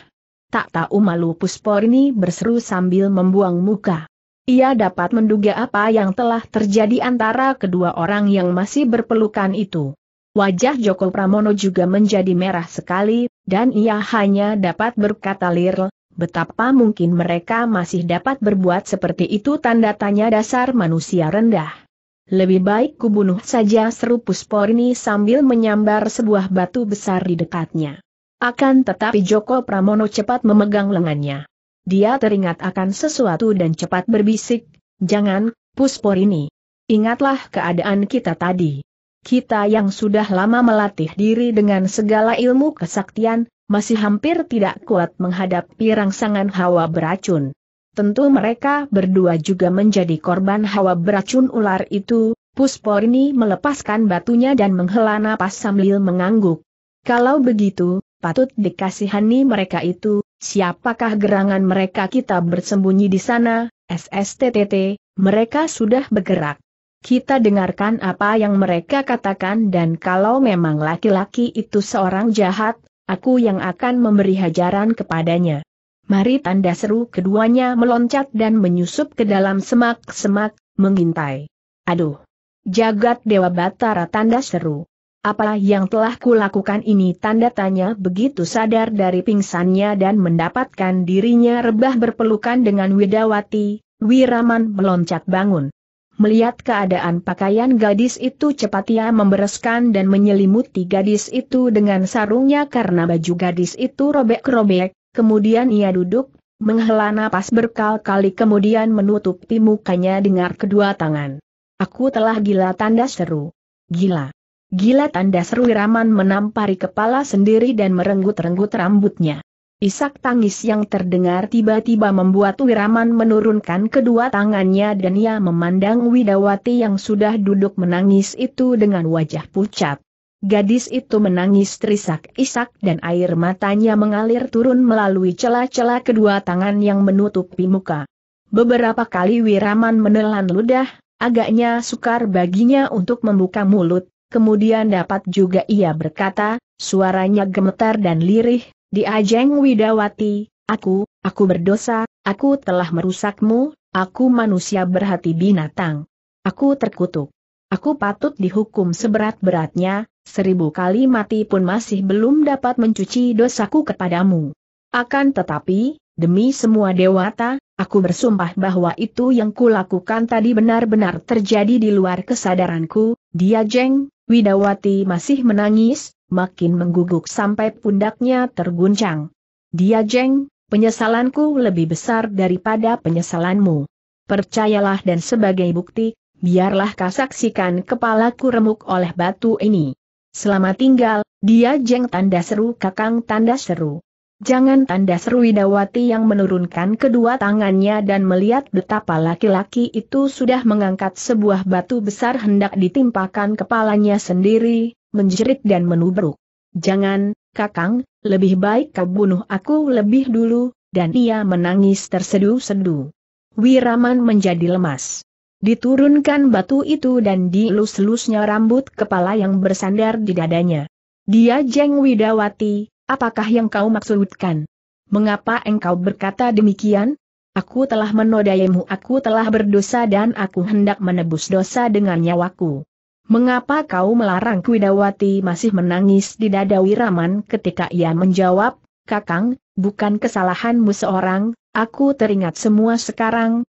Tak tahu malu Pusporni berseru sambil membuang muka. Ia dapat menduga apa yang telah terjadi antara kedua orang yang masih berpelukan itu. Wajah Joko Pramono juga menjadi merah sekali, dan ia hanya dapat berkata lir, betapa mungkin mereka masih dapat berbuat seperti itu tanda tanya dasar manusia rendah. Lebih baik kubunuh saja seru Pusporni sambil menyambar sebuah batu besar di dekatnya. Akan tetapi Joko Pramono cepat memegang lengannya. Dia teringat akan sesuatu dan cepat berbisik, jangan, Pusporni. Ingatlah keadaan kita tadi. Kita yang sudah lama melatih diri dengan segala ilmu kesaktian, masih hampir tidak kuat menghadapi rangsangan hawa beracun tentu mereka berdua juga menjadi korban hawa beracun ular itu, Pusporni melepaskan batunya dan menghela napas sambil mengangguk. Kalau begitu, patut dikasihani mereka itu, siapakah gerangan mereka kita bersembunyi di sana, SSTTT, mereka sudah bergerak. Kita dengarkan apa yang mereka katakan dan kalau memang laki-laki itu seorang jahat, aku yang akan memberi hajaran kepadanya mari tanda seru keduanya meloncat dan menyusup ke dalam semak-semak, mengintai. Aduh! Jagat Dewa Batara tanda seru. Apalah yang telah kulakukan ini tanda tanya begitu sadar dari pingsannya dan mendapatkan dirinya rebah berpelukan dengan Widawati, Wiraman meloncat bangun. Melihat keadaan pakaian gadis itu cepat ia membereskan dan menyelimuti gadis itu dengan sarungnya karena baju gadis itu robek-robek, Kemudian ia duduk, menghela napas berkali-kali kemudian menutupi mukanya dengan kedua tangan. Aku telah gila tanda seru. Gila. Gila tanda seru Wiraman menampari kepala sendiri dan merenggut-renggut rambutnya. Isak tangis yang terdengar tiba-tiba membuat Wiraman menurunkan kedua tangannya dan ia memandang Widawati yang sudah duduk menangis itu dengan wajah pucat. Gadis itu menangis terisak-isak dan air matanya mengalir turun melalui celah-celah kedua tangan yang menutupi muka. Beberapa kali Wiraman menelan ludah, agaknya sukar baginya untuk membuka mulut, kemudian dapat juga ia berkata, suaranya gemetar dan lirih, Diajeng Widawati, aku, aku berdosa, aku telah merusakmu, aku manusia berhati binatang. Aku terkutuk. Aku patut dihukum seberat-beratnya, seribu kali mati pun masih belum dapat mencuci dosaku kepadamu. Akan tetapi, demi semua dewata, aku bersumpah bahwa itu yang kulakukan tadi benar-benar terjadi di luar kesadaranku, dia jeng, Widawati masih menangis, makin mengguguk sampai pundaknya terguncang. Dia jeng, penyesalanku lebih besar daripada penyesalanmu. Percayalah dan sebagai bukti, biarlah kasaksikan kepalaku remuk oleh batu ini. Selama tinggal, dia jeng tanda seru kakang tanda seru. Jangan tanda seru Widawati yang menurunkan kedua tangannya dan melihat betapa laki-laki itu sudah mengangkat sebuah batu besar hendak ditimpakan kepalanya sendiri, menjerit dan menubruk. Jangan, kakang, lebih baik kau bunuh aku lebih dulu, dan ia menangis terseduh-seduh. Wiraman menjadi lemas. Diturunkan batu itu dan lus lusnya rambut kepala yang bersandar di dadanya. Dia Jeng Widawati, apakah yang kau maksudkan? Mengapa engkau berkata demikian? Aku telah menodaimu, aku telah berdosa dan aku hendak menebus dosa dengan nyawaku. Mengapa kau melarang Widawati masih menangis di dada Wiraman ketika ia menjawab, Kakang, bukan kesalahanmu seorang, aku teringat semua sekarang,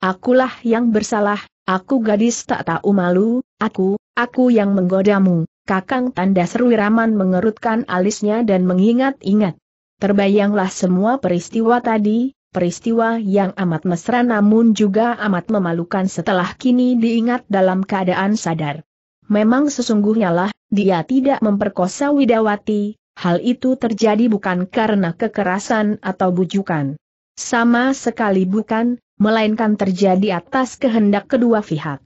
Akulah yang bersalah, aku gadis tak tahu malu, aku, aku yang menggodamu, kakang tanda seru Raman mengerutkan alisnya dan mengingat-ingat. Terbayanglah semua peristiwa tadi, peristiwa yang amat mesra namun juga amat memalukan setelah kini diingat dalam keadaan sadar. Memang sesungguhnya lah, dia tidak memperkosa Widawati, hal itu terjadi bukan karena kekerasan atau bujukan. Sama sekali bukan, melainkan terjadi atas kehendak kedua pihak.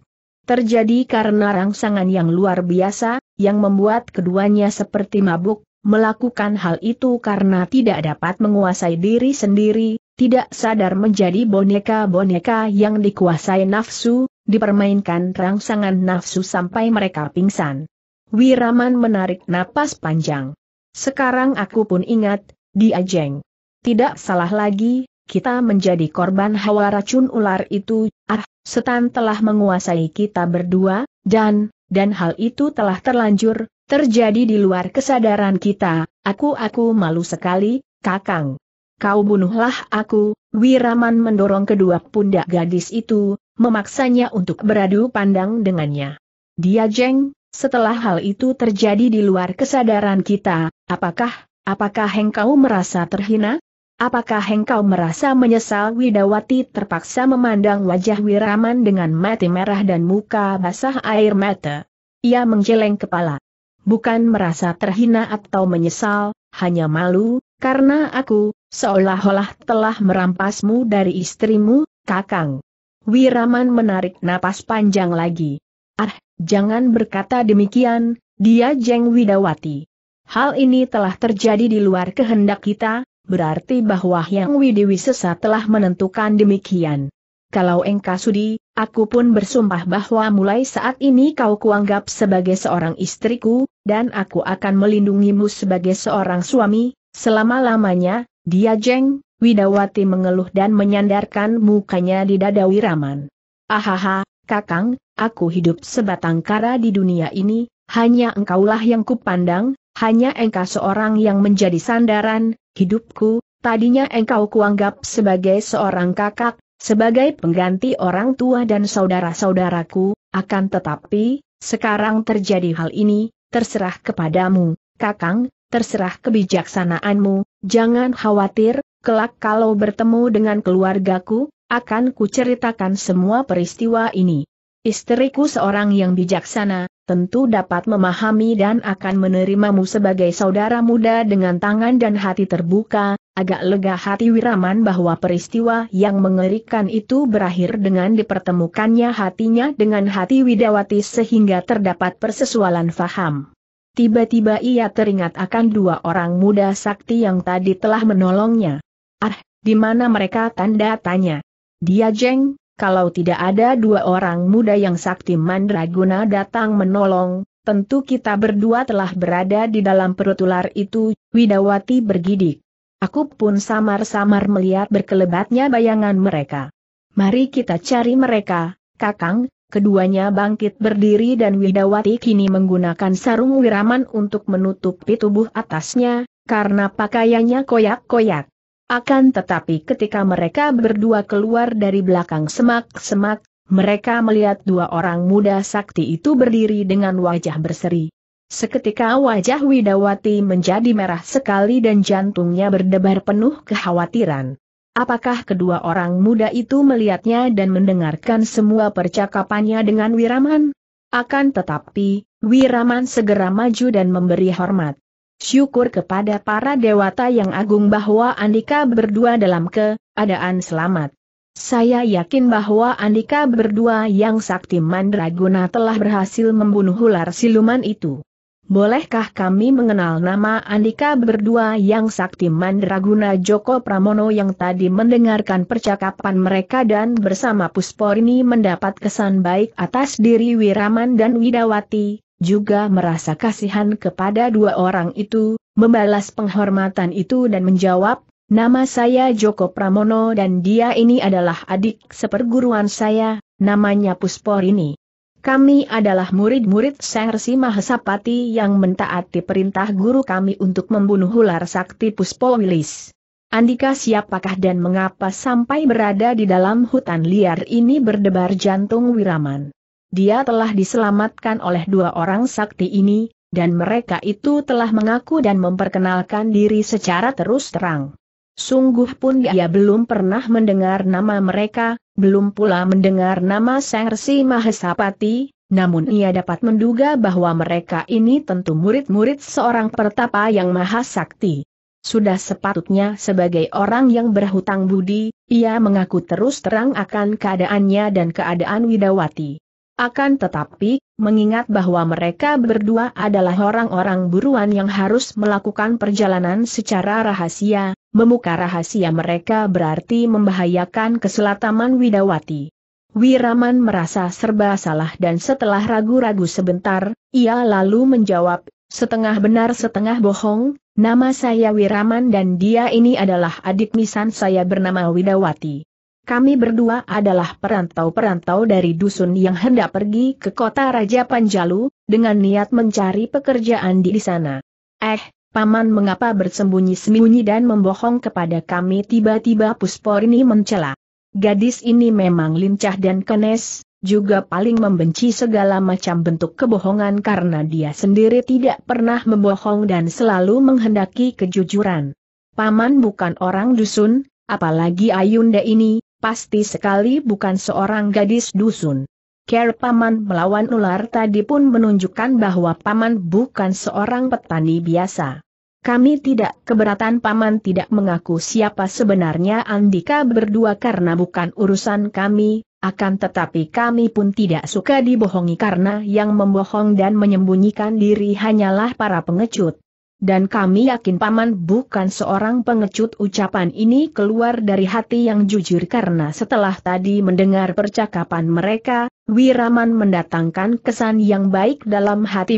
Terjadi karena rangsangan yang luar biasa, yang membuat keduanya seperti mabuk, melakukan hal itu karena tidak dapat menguasai diri sendiri, tidak sadar menjadi boneka-boneka yang dikuasai nafsu, dipermainkan rangsangan nafsu sampai mereka pingsan. Wiraman menarik napas panjang. Sekarang aku pun ingat, diajeng. Tidak salah lagi, kita menjadi korban hawa racun ular itu, ah, setan telah menguasai kita berdua, dan, dan hal itu telah terlanjur, terjadi di luar kesadaran kita, aku-aku malu sekali, kakang. Kau bunuhlah aku, Wiraman mendorong kedua pundak gadis itu, memaksanya untuk beradu pandang dengannya. Dia jeng, setelah hal itu terjadi di luar kesadaran kita, apakah, apakah engkau merasa terhina? Apakah engkau merasa menyesal Widawati terpaksa memandang wajah Wiraman dengan mati merah dan muka basah air mata? Ia menggeleng kepala. Bukan merasa terhina atau menyesal, hanya malu, karena aku, seolah-olah telah merampasmu dari istrimu, kakang. Wiraman menarik napas panjang lagi. Ah, jangan berkata demikian, dia jeng Widawati. Hal ini telah terjadi di luar kehendak kita, berarti bahwa Yang Widiwi sesat telah menentukan demikian. Kalau engkau sudi, aku pun bersumpah bahwa mulai saat ini kau kuanggap sebagai seorang istriku, dan aku akan melindungimu sebagai seorang suami, selama-lamanya, dia jeng, Widawati mengeluh dan menyandarkan mukanya di dada Wiraman. Ahaha, Kakang, aku hidup sebatang kara di dunia ini, hanya engkaulah yang kupandang, hanya engkau seorang yang menjadi sandaran, Hidupku, tadinya engkau kuanggap sebagai seorang kakak, sebagai pengganti orang tua dan saudara-saudaraku, akan tetapi, sekarang terjadi hal ini, terserah kepadamu, kakang, terserah kebijaksanaanmu, jangan khawatir, kelak kalau bertemu dengan keluargaku, akan kuceritakan semua peristiwa ini. Istriku seorang yang bijaksana, tentu dapat memahami dan akan menerimamu sebagai saudara muda dengan tangan dan hati terbuka, agak lega hati Wiraman bahwa peristiwa yang mengerikan itu berakhir dengan dipertemukannya hatinya dengan hati Widawati sehingga terdapat persesualan faham. Tiba-tiba ia teringat akan dua orang muda sakti yang tadi telah menolongnya. Ah, di mana mereka tanda tanya. Dia jeng, kalau tidak ada dua orang muda yang sakti mandraguna datang menolong, tentu kita berdua telah berada di dalam perut ular itu, Widawati bergidik. Aku pun samar-samar melihat berkelebatnya bayangan mereka. Mari kita cari mereka, Kakang, keduanya bangkit berdiri dan Widawati kini menggunakan sarung wiraman untuk menutupi tubuh atasnya, karena pakaiannya koyak-koyak. Akan tetapi ketika mereka berdua keluar dari belakang semak-semak, mereka melihat dua orang muda sakti itu berdiri dengan wajah berseri. Seketika wajah Widawati menjadi merah sekali dan jantungnya berdebar penuh kekhawatiran. Apakah kedua orang muda itu melihatnya dan mendengarkan semua percakapannya dengan Wiraman? Akan tetapi, Wiraman segera maju dan memberi hormat. Syukur kepada para dewata yang agung bahwa Andika berdua dalam keadaan selamat. Saya yakin bahwa Andika berdua yang sakti mandraguna telah berhasil membunuh ular siluman itu. Bolehkah kami mengenal nama Andika berdua yang sakti mandraguna Joko Pramono yang tadi mendengarkan percakapan mereka dan bersama Pusporni mendapat kesan baik atas diri Wiraman dan Widawati, juga merasa kasihan kepada dua orang itu, membalas penghormatan itu dan menjawab, Nama saya Joko Pramono dan dia ini adalah adik seperguruan saya, namanya ini Kami adalah murid-murid Sangsi Mahesapati yang mentaati perintah guru kami untuk membunuh ular sakti Puspo Wilis. Andika siapakah dan mengapa sampai berada di dalam hutan liar ini berdebar jantung Wiraman dia telah diselamatkan oleh dua orang sakti ini, dan mereka itu telah mengaku dan memperkenalkan diri secara terus terang. Sungguh pun dia belum pernah mendengar nama mereka, belum pula mendengar nama Sang Resi Mahesapati, namun ia dapat menduga bahwa mereka ini tentu murid-murid seorang pertapa yang maha sakti. Sudah sepatutnya sebagai orang yang berhutang budi, ia mengaku terus terang akan keadaannya dan keadaan Widawati. Akan tetapi, mengingat bahwa mereka berdua adalah orang-orang buruan yang harus melakukan perjalanan secara rahasia, membuka rahasia mereka berarti membahayakan keselataman Widawati. Wiraman merasa serba salah dan setelah ragu-ragu sebentar, ia lalu menjawab, setengah benar setengah bohong, nama saya Wiraman dan dia ini adalah adik misan saya bernama Widawati. Kami berdua adalah perantau-perantau dari dusun yang hendak pergi ke kota Raja Panjalu, dengan niat mencari pekerjaan di sana. Eh, Paman mengapa bersembunyi-sembunyi dan membohong kepada kami tiba-tiba Pusporini mencela. Gadis ini memang lincah dan kenes, juga paling membenci segala macam bentuk kebohongan karena dia sendiri tidak pernah membohong dan selalu menghendaki kejujuran. Paman bukan orang dusun, apalagi Ayunda ini, pasti sekali bukan seorang gadis dusun. Care paman melawan ular tadi pun menunjukkan bahwa paman bukan seorang petani biasa. Kami tidak keberatan paman tidak mengaku siapa sebenarnya Andika berdua karena bukan urusan kami, akan tetapi kami pun tidak suka dibohongi karena yang membohong dan menyembunyikan diri hanyalah para pengecut dan kami yakin Paman bukan seorang pengecut ucapan ini keluar dari hati yang jujur karena setelah tadi mendengar percakapan mereka, Wiraman mendatangkan kesan yang baik dalam hati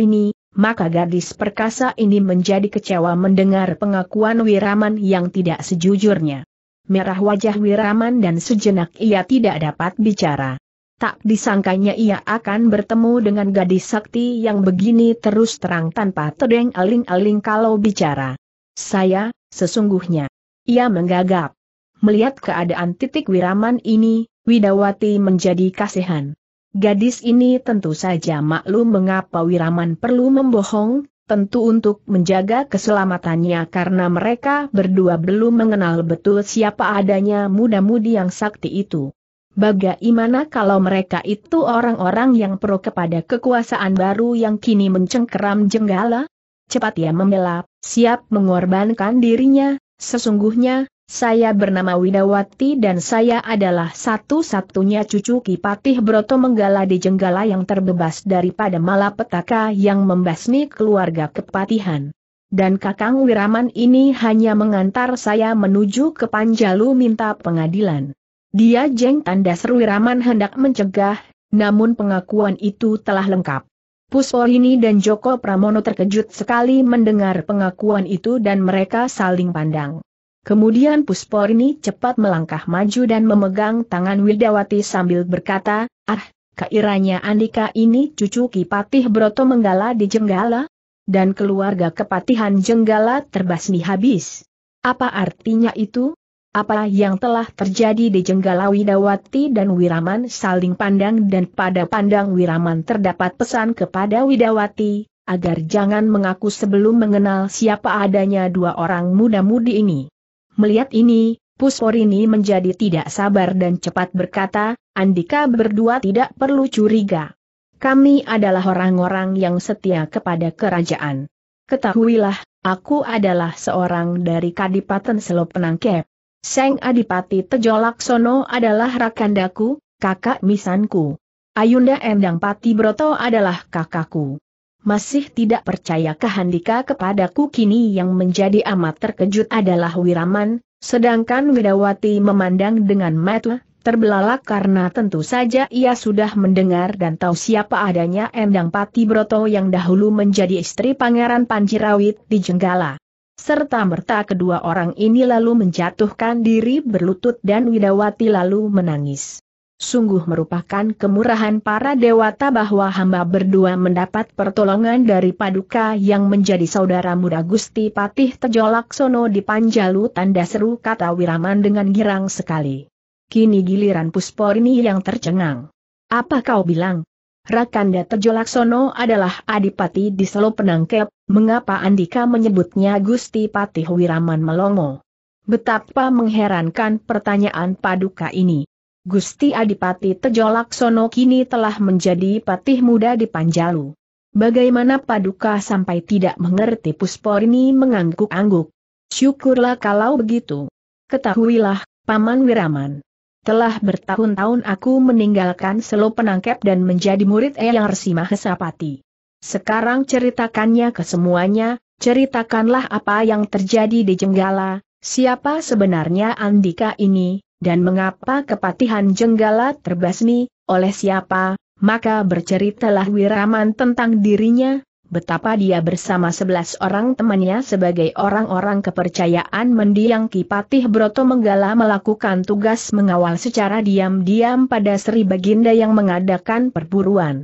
ini. maka gadis perkasa ini menjadi kecewa mendengar pengakuan Wiraman yang tidak sejujurnya. Merah wajah Wiraman dan sejenak ia tidak dapat bicara. Tak disangkanya ia akan bertemu dengan gadis sakti yang begini terus terang tanpa terdeng aling-aling kalau bicara. Saya, sesungguhnya. Ia menggagap. Melihat keadaan titik wiraman ini, Widawati menjadi kasihan. Gadis ini tentu saja maklum mengapa Wiraman perlu membohong, tentu untuk menjaga keselamatannya karena mereka berdua belum mengenal betul siapa adanya muda-mudi yang sakti itu. Bagaimana kalau mereka itu orang-orang yang pro kepada kekuasaan baru yang kini mencengkeram jenggala? Cepat ia membela, siap mengorbankan dirinya, sesungguhnya, saya bernama Widawati dan saya adalah satu-satunya cucu Kipatih Broto Menggala di Jenggala yang terbebas daripada malapetaka yang membasmi keluarga kepatihan. Dan Kakang Wiraman ini hanya mengantar saya menuju ke Panjalu minta pengadilan. Dia jeng tanda seru Raman hendak mencegah, namun pengakuan itu telah lengkap. Pusporini dan Joko Pramono terkejut sekali mendengar pengakuan itu dan mereka saling pandang. Kemudian Pusporini cepat melangkah maju dan memegang tangan Wildawati sambil berkata, Ah, keiranya Andika ini cucu Kipatih Broto Menggala di Jenggala? Dan keluarga kepatihan Jenggala terbasmi habis. Apa artinya itu? Apa yang telah terjadi di jenggala Widawati dan Wiraman saling pandang dan pada pandang Wiraman terdapat pesan kepada Widawati, agar jangan mengaku sebelum mengenal siapa adanya dua orang muda-mudi ini. Melihat ini, Pusporini menjadi tidak sabar dan cepat berkata, Andika berdua tidak perlu curiga. Kami adalah orang-orang yang setia kepada kerajaan. Ketahuilah, aku adalah seorang dari Kadipaten Selopenangkep. Seng Adipati Tejolaksono adalah rakandaku, kakak misanku. Ayunda Endang Pati Broto adalah kakakku. Masih tidak percaya kehandika kepadaku kini yang menjadi amat terkejut adalah Wiraman, sedangkan Widawati memandang dengan mata terbelalak karena tentu saja ia sudah mendengar dan tahu siapa adanya Endang Pati Broto yang dahulu menjadi istri Pangeran Panjirawit di Jenggala serta merta kedua orang ini lalu menjatuhkan diri berlutut dan Widawati lalu menangis. Sungguh merupakan kemurahan para dewata bahwa hamba berdua mendapat pertolongan dari Paduka yang menjadi saudara muda Gusti Patih Tejolaksono di Panjalu tanda seru kata Wiraman dengan girang sekali. Kini giliran Pusporni yang tercengang. Apa kau bilang? Rakanda Tejolaksono adalah adipati di Selo Penangkep, mengapa Andika menyebutnya Gusti Patih Wiraman Melongo. Betapa mengherankan pertanyaan paduka ini. Gusti Adipati Tejolaksono kini telah menjadi patih muda di Panjalu. Bagaimana paduka sampai tidak mengerti Pusporini mengangguk-angguk. Syukurlah kalau begitu. Ketahuilah, Paman Wiraman. Telah bertahun-tahun aku meninggalkan selo penangkep dan menjadi murid Eyang Resi Mahesapati. Sekarang ceritakannya ke semuanya, ceritakanlah apa yang terjadi di Jenggala, siapa sebenarnya Andika ini, dan mengapa kepatihan Jenggala terbasmi, oleh siapa, maka berceritalah Wiraman tentang dirinya, betapa dia bersama sebelas orang temannya sebagai orang-orang kepercayaan mendiang Kipatih Broto Menggala melakukan tugas mengawal secara diam-diam pada Sri Baginda yang mengadakan perburuan.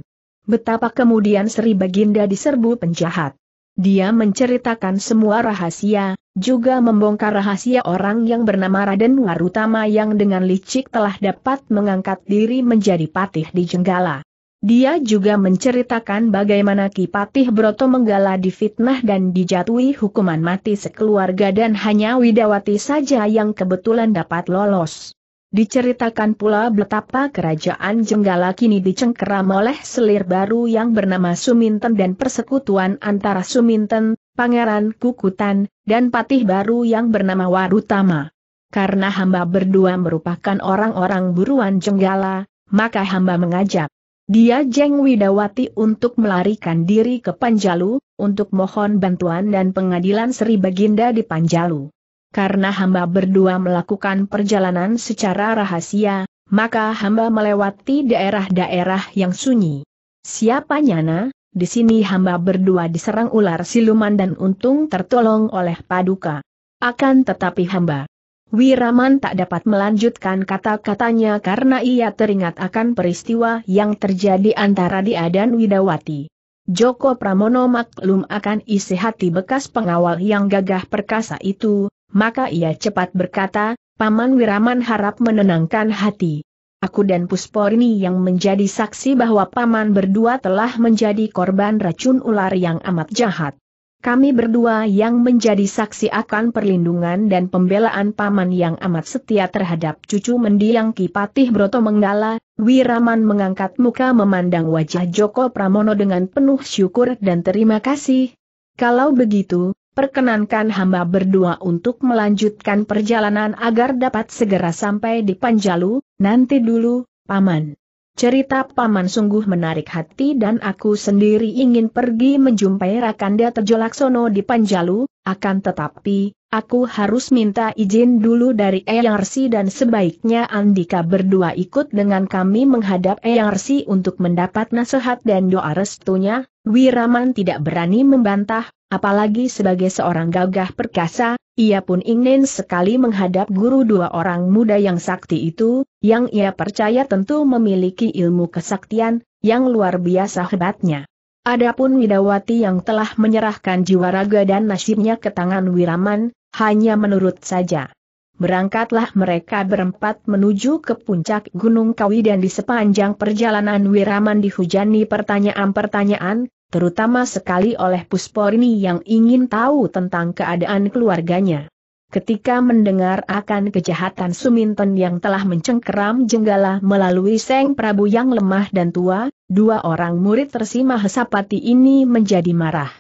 Betapa kemudian Sri Baginda diserbu penjahat. Dia menceritakan semua rahasia, juga membongkar rahasia orang yang bernama Raden Warutama yang dengan licik telah dapat mengangkat diri menjadi patih di Jenggala. Dia juga menceritakan bagaimana Ki Patih Broto Menggala fitnah dan dijatuhi hukuman mati sekeluarga dan hanya Widawati saja yang kebetulan dapat lolos. Diceritakan pula betapa kerajaan Jenggala kini dicengkeram oleh selir baru yang bernama Suminten dan persekutuan antara Suminten, Pangeran Kukutan, dan patih baru yang bernama Warutama. Karena hamba berdua merupakan orang-orang buruan Jenggala, maka hamba mengajak dia Jeng Widawati untuk melarikan diri ke Panjalu, untuk mohon bantuan dan pengadilan Sri Baginda di Panjalu karena hamba berdua melakukan perjalanan secara rahasia, maka hamba melewati daerah-daerah yang sunyi. Siapa nyana, di sini hamba berdua diserang ular siluman dan untung tertolong oleh paduka. Akan tetapi hamba. Wiraman tak dapat melanjutkan kata-katanya karena ia teringat akan peristiwa yang terjadi antara dia dan Widawati. Joko Pramono maklum akan isi hati bekas pengawal yang gagah perkasa itu, maka ia cepat berkata, Paman Wiraman harap menenangkan hati. Aku dan Pusporni yang menjadi saksi bahwa Paman berdua telah menjadi korban racun ular yang amat jahat. Kami berdua yang menjadi saksi akan perlindungan dan pembelaan Paman yang amat setia terhadap cucu mendiang Kipatih Broto Menggala, Wiraman mengangkat muka memandang wajah Joko Pramono dengan penuh syukur dan terima kasih. Kalau begitu, perkenankan hamba berdua untuk melanjutkan perjalanan agar dapat segera sampai di Panjalu, nanti dulu, Paman. Cerita Paman sungguh menarik hati dan aku sendiri ingin pergi menjumpai Rakanda Tejolaksono di Panjalu, akan tetapi, aku harus minta izin dulu dari ERC dan sebaiknya Andika berdua ikut dengan kami menghadap ERC untuk mendapat nasihat dan doa restunya. Wiraman tidak berani membantah, apalagi sebagai seorang gagah perkasa, ia pun ingin sekali menghadap guru dua orang muda yang sakti itu, yang ia percaya tentu memiliki ilmu kesaktian, yang luar biasa hebatnya. Adapun Widawati yang telah menyerahkan jiwa raga dan nasibnya ke tangan Wiraman, hanya menurut saja. Berangkatlah mereka berempat menuju ke puncak Gunung Kawi dan di sepanjang perjalanan Wiraman dihujani pertanyaan-pertanyaan, terutama sekali oleh Pusporini yang ingin tahu tentang keadaan keluarganya. Ketika mendengar akan kejahatan Suminten yang telah mencengkeram Jenggala melalui Seng Prabu yang lemah dan tua, Dua orang murid tersimah Sapati ini menjadi marah.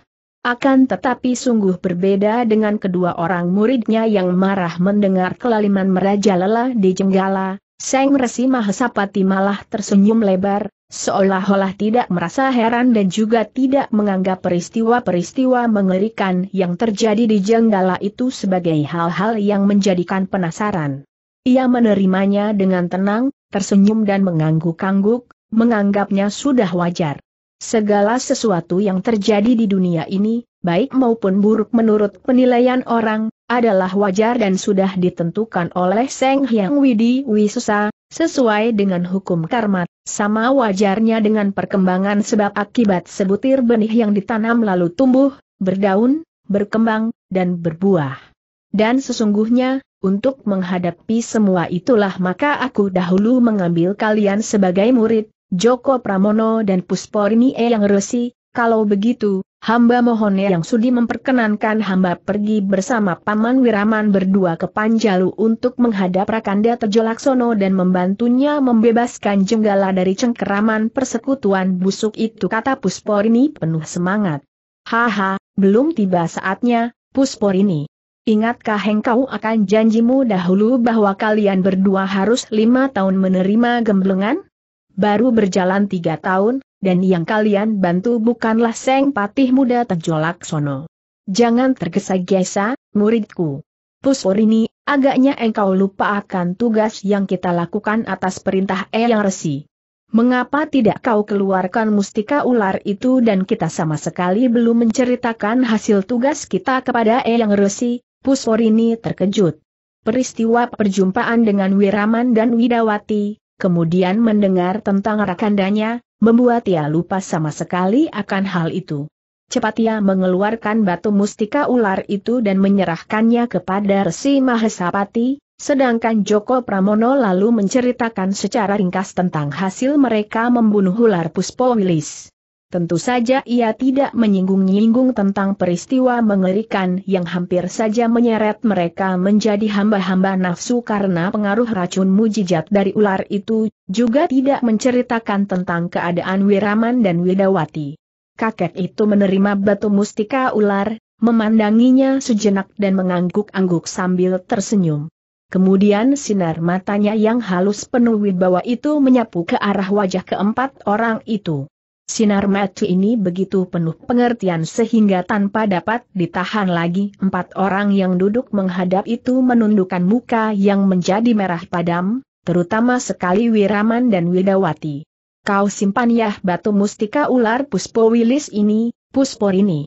Akan tetapi sungguh berbeda dengan kedua orang muridnya yang marah mendengar kelaliman merajalela di Jenggala, Seng Resi Mahasapati malah tersenyum lebar, seolah-olah tidak merasa heran dan juga tidak menganggap peristiwa-peristiwa mengerikan yang terjadi di Jenggala itu sebagai hal-hal yang menjadikan penasaran. Ia menerimanya dengan tenang, tersenyum dan mengangguk-angguk, menganggapnya sudah wajar. Segala sesuatu yang terjadi di dunia ini, baik maupun buruk menurut penilaian orang, adalah wajar dan sudah ditentukan oleh Seng Hyang Widi Wisusa, sesuai dengan hukum karma, sama wajarnya dengan perkembangan sebab akibat sebutir benih yang ditanam lalu tumbuh, berdaun, berkembang, dan berbuah. Dan sesungguhnya, untuk menghadapi semua itulah maka aku dahulu mengambil kalian sebagai murid, Joko Pramono dan Pusporni yang resi, kalau begitu, hamba mohonnya yang sudi memperkenankan hamba pergi bersama Paman Wiraman berdua ke Panjalu untuk menghadap Rakanda Tejolaksono dan membantunya membebaskan Jenggala dari cengkeraman persekutuan busuk itu kata Pusporini penuh semangat. Haha, belum tiba saatnya, Pusporini. Ingatkah engkau akan janjimu dahulu bahwa kalian berdua harus lima tahun menerima gemblengan? baru berjalan tiga tahun, dan yang kalian bantu bukanlah Seng Patih Muda terjolak Sono. Jangan tergesa-gesa, muridku. Pusorini, agaknya engkau lupa akan tugas yang kita lakukan atas perintah Eyang Resi. Mengapa tidak kau keluarkan mustika ular itu dan kita sama sekali belum menceritakan hasil tugas kita kepada Eyang Resi? Pusorini terkejut. Peristiwa perjumpaan dengan Wiraman dan Widawati, kemudian mendengar tentang rakandanya, membuat ia lupa sama sekali akan hal itu. Cepat ia mengeluarkan batu mustika ular itu dan menyerahkannya kepada Resi Mahesapati, sedangkan Joko Pramono lalu menceritakan secara ringkas tentang hasil mereka membunuh ular Puspo Wilis. Tentu saja ia tidak menyinggung-nyinggung tentang peristiwa mengerikan yang hampir saja menyeret mereka menjadi hamba-hamba nafsu karena pengaruh racun mujijat dari ular itu, juga tidak menceritakan tentang keadaan Wiraman dan Widawati. Kakek itu menerima batu mustika ular, memandanginya sejenak dan mengangguk-angguk sambil tersenyum. Kemudian sinar matanya yang halus penuh wibawa itu menyapu ke arah wajah keempat orang itu. Sinar mata ini begitu penuh pengertian sehingga tanpa dapat ditahan lagi empat orang yang duduk menghadap itu menundukkan muka yang menjadi merah padam, terutama sekali Wiraman dan Widawati. Kau simpan ya batu mustika ular Puspowilis ini, ini.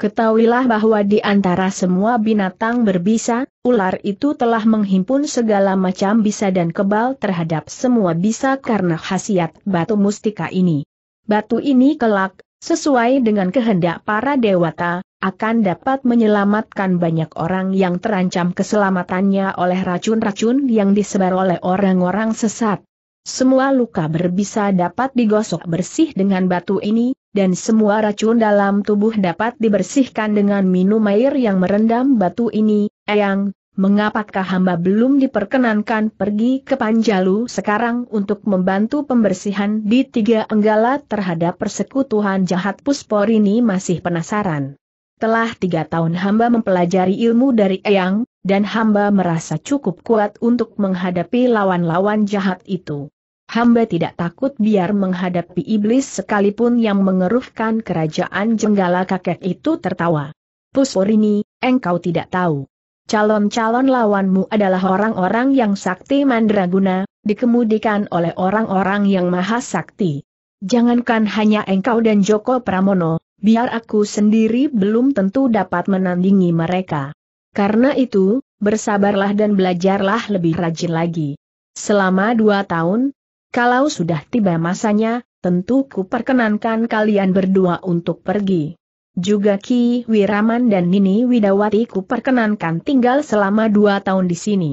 Ketahuilah bahwa di antara semua binatang berbisa, ular itu telah menghimpun segala macam bisa dan kebal terhadap semua bisa karena khasiat batu mustika ini. Batu ini kelak, sesuai dengan kehendak para dewata, akan dapat menyelamatkan banyak orang yang terancam keselamatannya oleh racun-racun yang disebar oleh orang-orang sesat. Semua luka berbisa dapat digosok bersih dengan batu ini, dan semua racun dalam tubuh dapat dibersihkan dengan minum air yang merendam batu ini. Eyang, mengapakah hamba belum diperkenankan pergi ke Panjalu sekarang untuk membantu pembersihan di tiga enggala terhadap persekutuan jahat Puspor ini masih penasaran. Telah tiga tahun hamba mempelajari ilmu dari Eyang, dan hamba merasa cukup kuat untuk menghadapi lawan-lawan jahat itu. Hamba tidak takut biar menghadapi iblis sekalipun yang mengeruhkan kerajaan jenggala kakek itu tertawa. Pusporini, engkau tidak tahu. Calon-calon lawanmu adalah orang-orang yang sakti mandraguna, dikemudikan oleh orang-orang yang maha sakti. Jangankan hanya engkau dan Joko Pramono, biar aku sendiri belum tentu dapat menandingi mereka. Karena itu, bersabarlah dan belajarlah lebih rajin lagi. Selama dua tahun, kalau sudah tiba masanya, tentu ku perkenankan kalian berdua untuk pergi. Juga Ki Wiraman dan Nini Widawati kuperkenankan tinggal selama dua tahun di sini.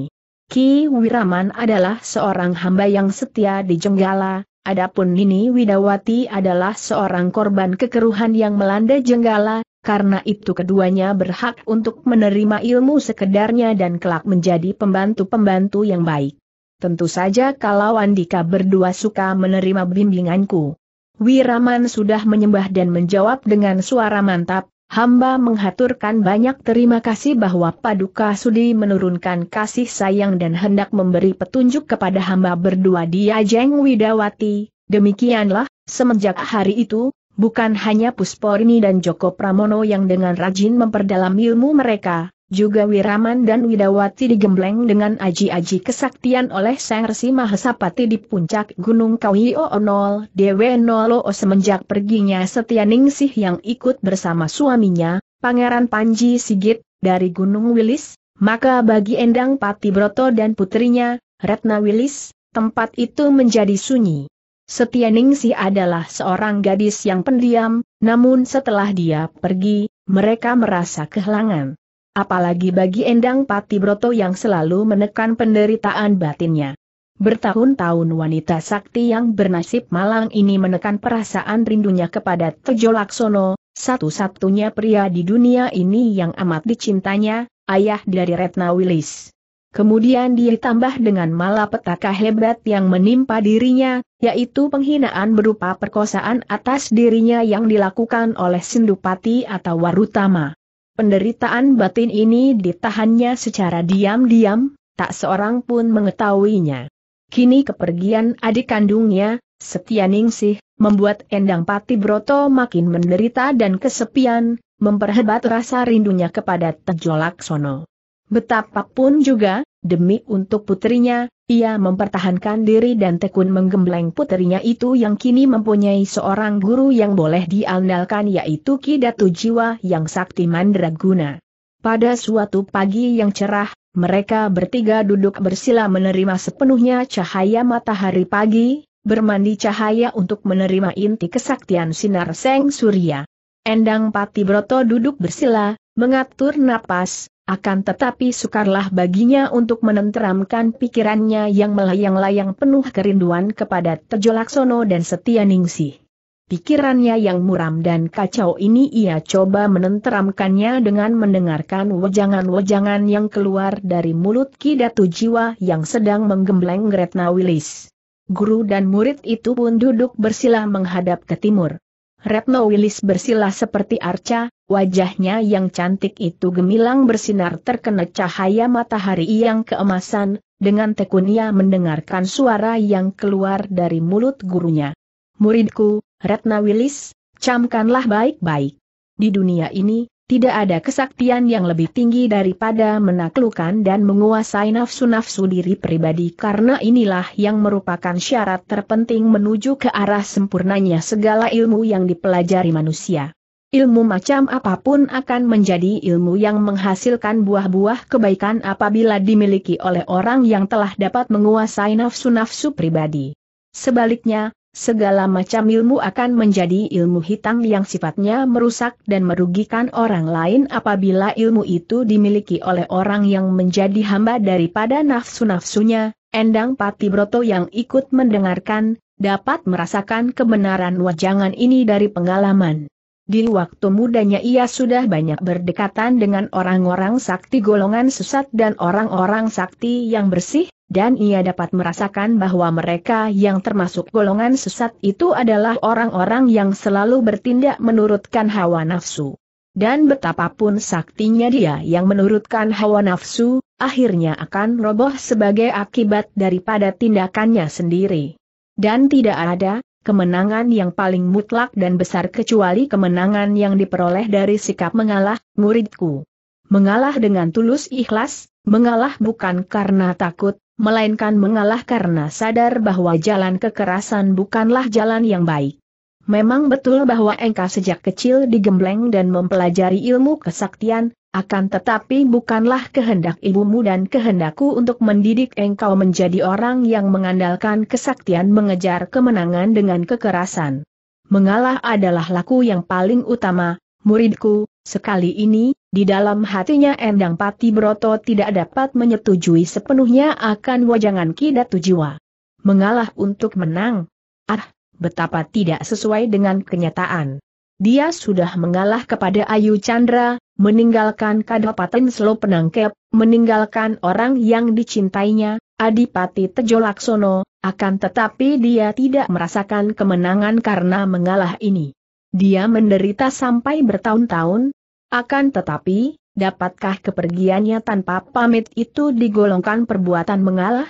Ki Wiraman adalah seorang hamba yang setia di Jenggala, adapun Nini Widawati adalah seorang korban kekeruhan yang melanda Jenggala, karena itu keduanya berhak untuk menerima ilmu sekedarnya dan kelak menjadi pembantu-pembantu yang baik. Tentu saja kalau Andika berdua suka menerima bimbinganku. Wiraman sudah menyembah dan menjawab dengan suara mantap, hamba menghaturkan banyak terima kasih bahwa Paduka Sudi menurunkan kasih sayang dan hendak memberi petunjuk kepada hamba berdua dia Jeng Widawati, demikianlah, semenjak hari itu, Bukan hanya Pusporini dan Joko Pramono yang dengan rajin memperdalam ilmu mereka, juga Wiraman dan Widawati digembleng dengan aji-aji kesaktian oleh Sang Resi Mahesapati di puncak Gunung Kawio Onol Dewe Nolo semenjak perginya Setianingsih yang ikut bersama suaminya, Pangeran Panji Sigit, dari Gunung Wilis, maka bagi Endang Pati Broto dan putrinya, Ratna Wilis, tempat itu menjadi sunyi. Setianingsih adalah seorang gadis yang pendiam, namun setelah dia pergi, mereka merasa kehilangan apalagi bagi Endang Pati Broto yang selalu menekan penderitaan batinnya. Bertahun-tahun wanita sakti yang bernasib malang ini menekan perasaan rindunya kepada Tejo Laksono, satu-satunya pria di dunia ini yang amat dicintanya, ayah dari Retna Wilis. Kemudian ditambah dengan malapetaka hebat yang menimpa dirinya, yaitu penghinaan berupa perkosaan atas dirinya yang dilakukan oleh Sindupati atau Warutama. Penderitaan batin ini ditahannya secara diam-diam, tak seorang pun mengetahuinya. Kini kepergian adik kandungnya, Ningsih, membuat Endang Pati Broto makin menderita dan kesepian, memperhebat rasa rindunya kepada Tejolaksono. Betapapun juga, demi untuk putrinya, ia mempertahankan diri dan tekun menggembleng puterinya itu yang kini mempunyai seorang guru yang boleh diandalkan yaitu Ki Datu Jiwa yang sakti mandraguna. Pada suatu pagi yang cerah, mereka bertiga duduk bersila menerima sepenuhnya cahaya matahari pagi, bermandi cahaya untuk menerima inti kesaktian sinar Seng Surya. Endang Pati Broto duduk bersila, mengatur napas, akan tetapi sukarlah baginya untuk menenteramkan pikirannya yang melayang-layang penuh kerinduan kepada Laksono dan Setia Ningsih. Pikirannya yang muram dan kacau ini ia coba menenteramkannya dengan mendengarkan wejangan-wejangan yang keluar dari mulut Kidatu Jiwa yang sedang menggembleng Gretna Wilis. Guru dan murid itu pun duduk bersila menghadap ke timur. Retno Willis bersilah seperti arca, wajahnya yang cantik itu gemilang bersinar terkena cahaya matahari yang keemasan, dengan tekun ia mendengarkan suara yang keluar dari mulut gurunya. Muridku, Retna Willis, camkanlah baik-baik. Di dunia ini, tidak ada kesaktian yang lebih tinggi daripada menaklukkan dan menguasai nafsu-nafsu diri pribadi karena inilah yang merupakan syarat terpenting menuju ke arah sempurnanya segala ilmu yang dipelajari manusia. Ilmu macam apapun akan menjadi ilmu yang menghasilkan buah-buah kebaikan apabila dimiliki oleh orang yang telah dapat menguasai nafsu-nafsu pribadi. Sebaliknya, segala macam ilmu akan menjadi ilmu hitam yang sifatnya merusak dan merugikan orang lain apabila ilmu itu dimiliki oleh orang yang menjadi hamba daripada nafsu-nafsunya. Endang Pati Broto yang ikut mendengarkan, dapat merasakan kebenaran wajangan ini dari pengalaman. Di waktu mudanya ia sudah banyak berdekatan dengan orang-orang sakti golongan sesat dan orang-orang sakti yang bersih, dan ia dapat merasakan bahwa mereka yang termasuk golongan sesat itu adalah orang-orang yang selalu bertindak menurutkan hawa nafsu. Dan betapapun saktinya dia yang menurutkan hawa nafsu, akhirnya akan roboh sebagai akibat daripada tindakannya sendiri. Dan tidak ada, kemenangan yang paling mutlak dan besar kecuali kemenangan yang diperoleh dari sikap mengalah, muridku. Mengalah dengan tulus ikhlas, mengalah bukan karena takut, melainkan mengalah karena sadar bahwa jalan kekerasan bukanlah jalan yang baik. Memang betul bahwa engkau sejak kecil digembleng dan mempelajari ilmu kesaktian, akan tetapi bukanlah kehendak ibumu dan kehendakku untuk mendidik engkau menjadi orang yang mengandalkan kesaktian mengejar kemenangan dengan kekerasan. Mengalah adalah laku yang paling utama, muridku, sekali ini, di dalam hatinya Endang Pati Broto tidak dapat menyetujui sepenuhnya akan wajangan Kidatu Jiwa. Mengalah untuk menang. Ah, betapa tidak sesuai dengan kenyataan. Dia sudah mengalah kepada Ayu Chandra, meninggalkan paten Selo penangkep, meninggalkan orang yang dicintainya, Adipati Tejo Laksono, akan tetapi dia tidak merasakan kemenangan karena mengalah ini. Dia menderita sampai bertahun-tahun, akan tetapi, dapatkah kepergiannya tanpa pamit itu digolongkan perbuatan mengalah?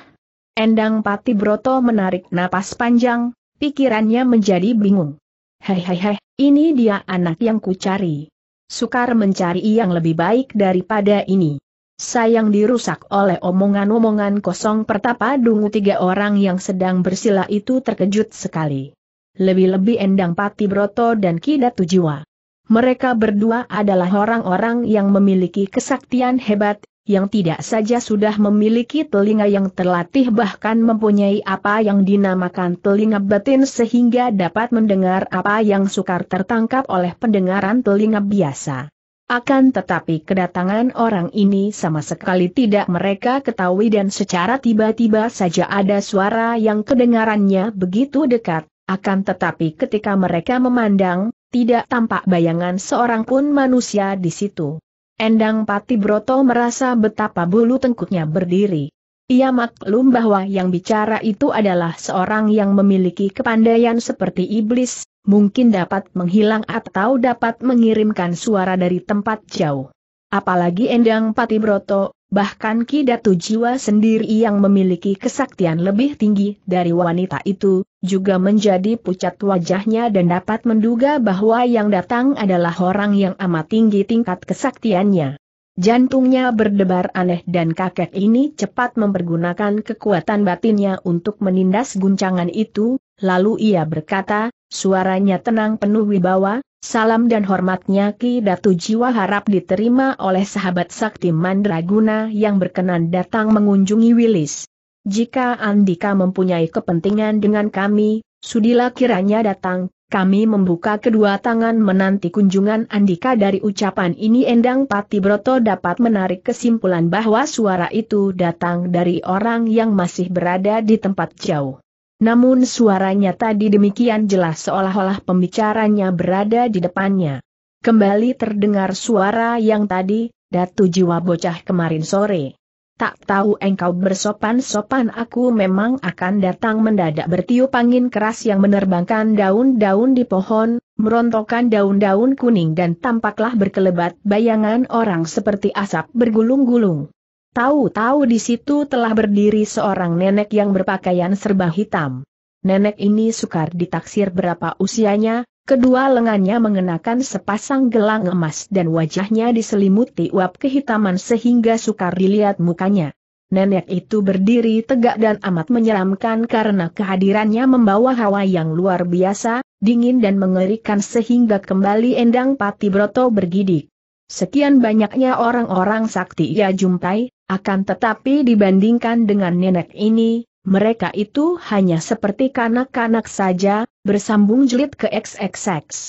Endang Pati Broto menarik napas panjang, pikirannya menjadi bingung. Hei hei hei, ini dia anak yang kucari sukar mencari yang lebih baik daripada ini. Sayang dirusak oleh omongan-omongan kosong pertapa dungu tiga orang yang sedang bersila itu terkejut sekali. Lebih-lebih Endang Pati Broto dan Kidatu Jiwa. Mereka berdua adalah orang-orang yang memiliki kesaktian hebat, yang tidak saja sudah memiliki telinga yang terlatih bahkan mempunyai apa yang dinamakan telinga batin sehingga dapat mendengar apa yang sukar tertangkap oleh pendengaran telinga biasa. Akan tetapi kedatangan orang ini sama sekali tidak mereka ketahui dan secara tiba-tiba saja ada suara yang kedengarannya begitu dekat, akan tetapi ketika mereka memandang, tidak tampak bayangan seorang pun manusia di situ. Endang Pati Broto merasa betapa bulu tengkuknya berdiri. Ia maklum bahwa yang bicara itu adalah seorang yang memiliki kepandaian seperti iblis, mungkin dapat menghilang atau dapat mengirimkan suara dari tempat jauh. Apalagi Endang Pati Broto bahkan Ki Datu Jiwa sendiri yang memiliki kesaktian lebih tinggi dari wanita itu, juga menjadi pucat wajahnya dan dapat menduga bahwa yang datang adalah orang yang amat tinggi tingkat kesaktiannya. Jantungnya berdebar aneh dan kakek ini cepat mempergunakan kekuatan batinnya untuk menindas guncangan itu, lalu ia berkata, suaranya tenang penuh wibawa, Salam dan hormatnya Ki Datu Jiwa harap diterima oleh sahabat sakti Mandraguna yang berkenan datang mengunjungi Wilis. Jika Andika mempunyai kepentingan dengan kami, sudilah kiranya datang, kami membuka kedua tangan menanti kunjungan Andika dari ucapan ini Endang Pati Broto dapat menarik kesimpulan bahwa suara itu datang dari orang yang masih berada di tempat jauh. Namun suaranya tadi demikian jelas seolah-olah pembicaranya berada di depannya. Kembali terdengar suara yang tadi, Datu Jiwa Bocah kemarin sore. Tak tahu engkau bersopan-sopan aku memang akan datang mendadak bertiup angin keras yang menerbangkan daun-daun di pohon, merontokkan daun-daun kuning dan tampaklah berkelebat bayangan orang seperti asap bergulung-gulung. Tahu-tahu di situ telah berdiri seorang nenek yang berpakaian serba hitam. Nenek ini sukar ditaksir berapa usianya, kedua lengannya mengenakan sepasang gelang emas dan wajahnya diselimuti uap kehitaman sehingga sukar dilihat mukanya. Nenek itu berdiri tegak dan amat menyeramkan karena kehadirannya membawa hawa yang luar biasa, dingin dan mengerikan sehingga kembali Endang Pati Broto bergidik. Sekian banyaknya orang-orang sakti ia jumpai, akan tetapi dibandingkan dengan nenek ini, mereka itu hanya seperti kanak-kanak saja, bersambung jelit ke XXX.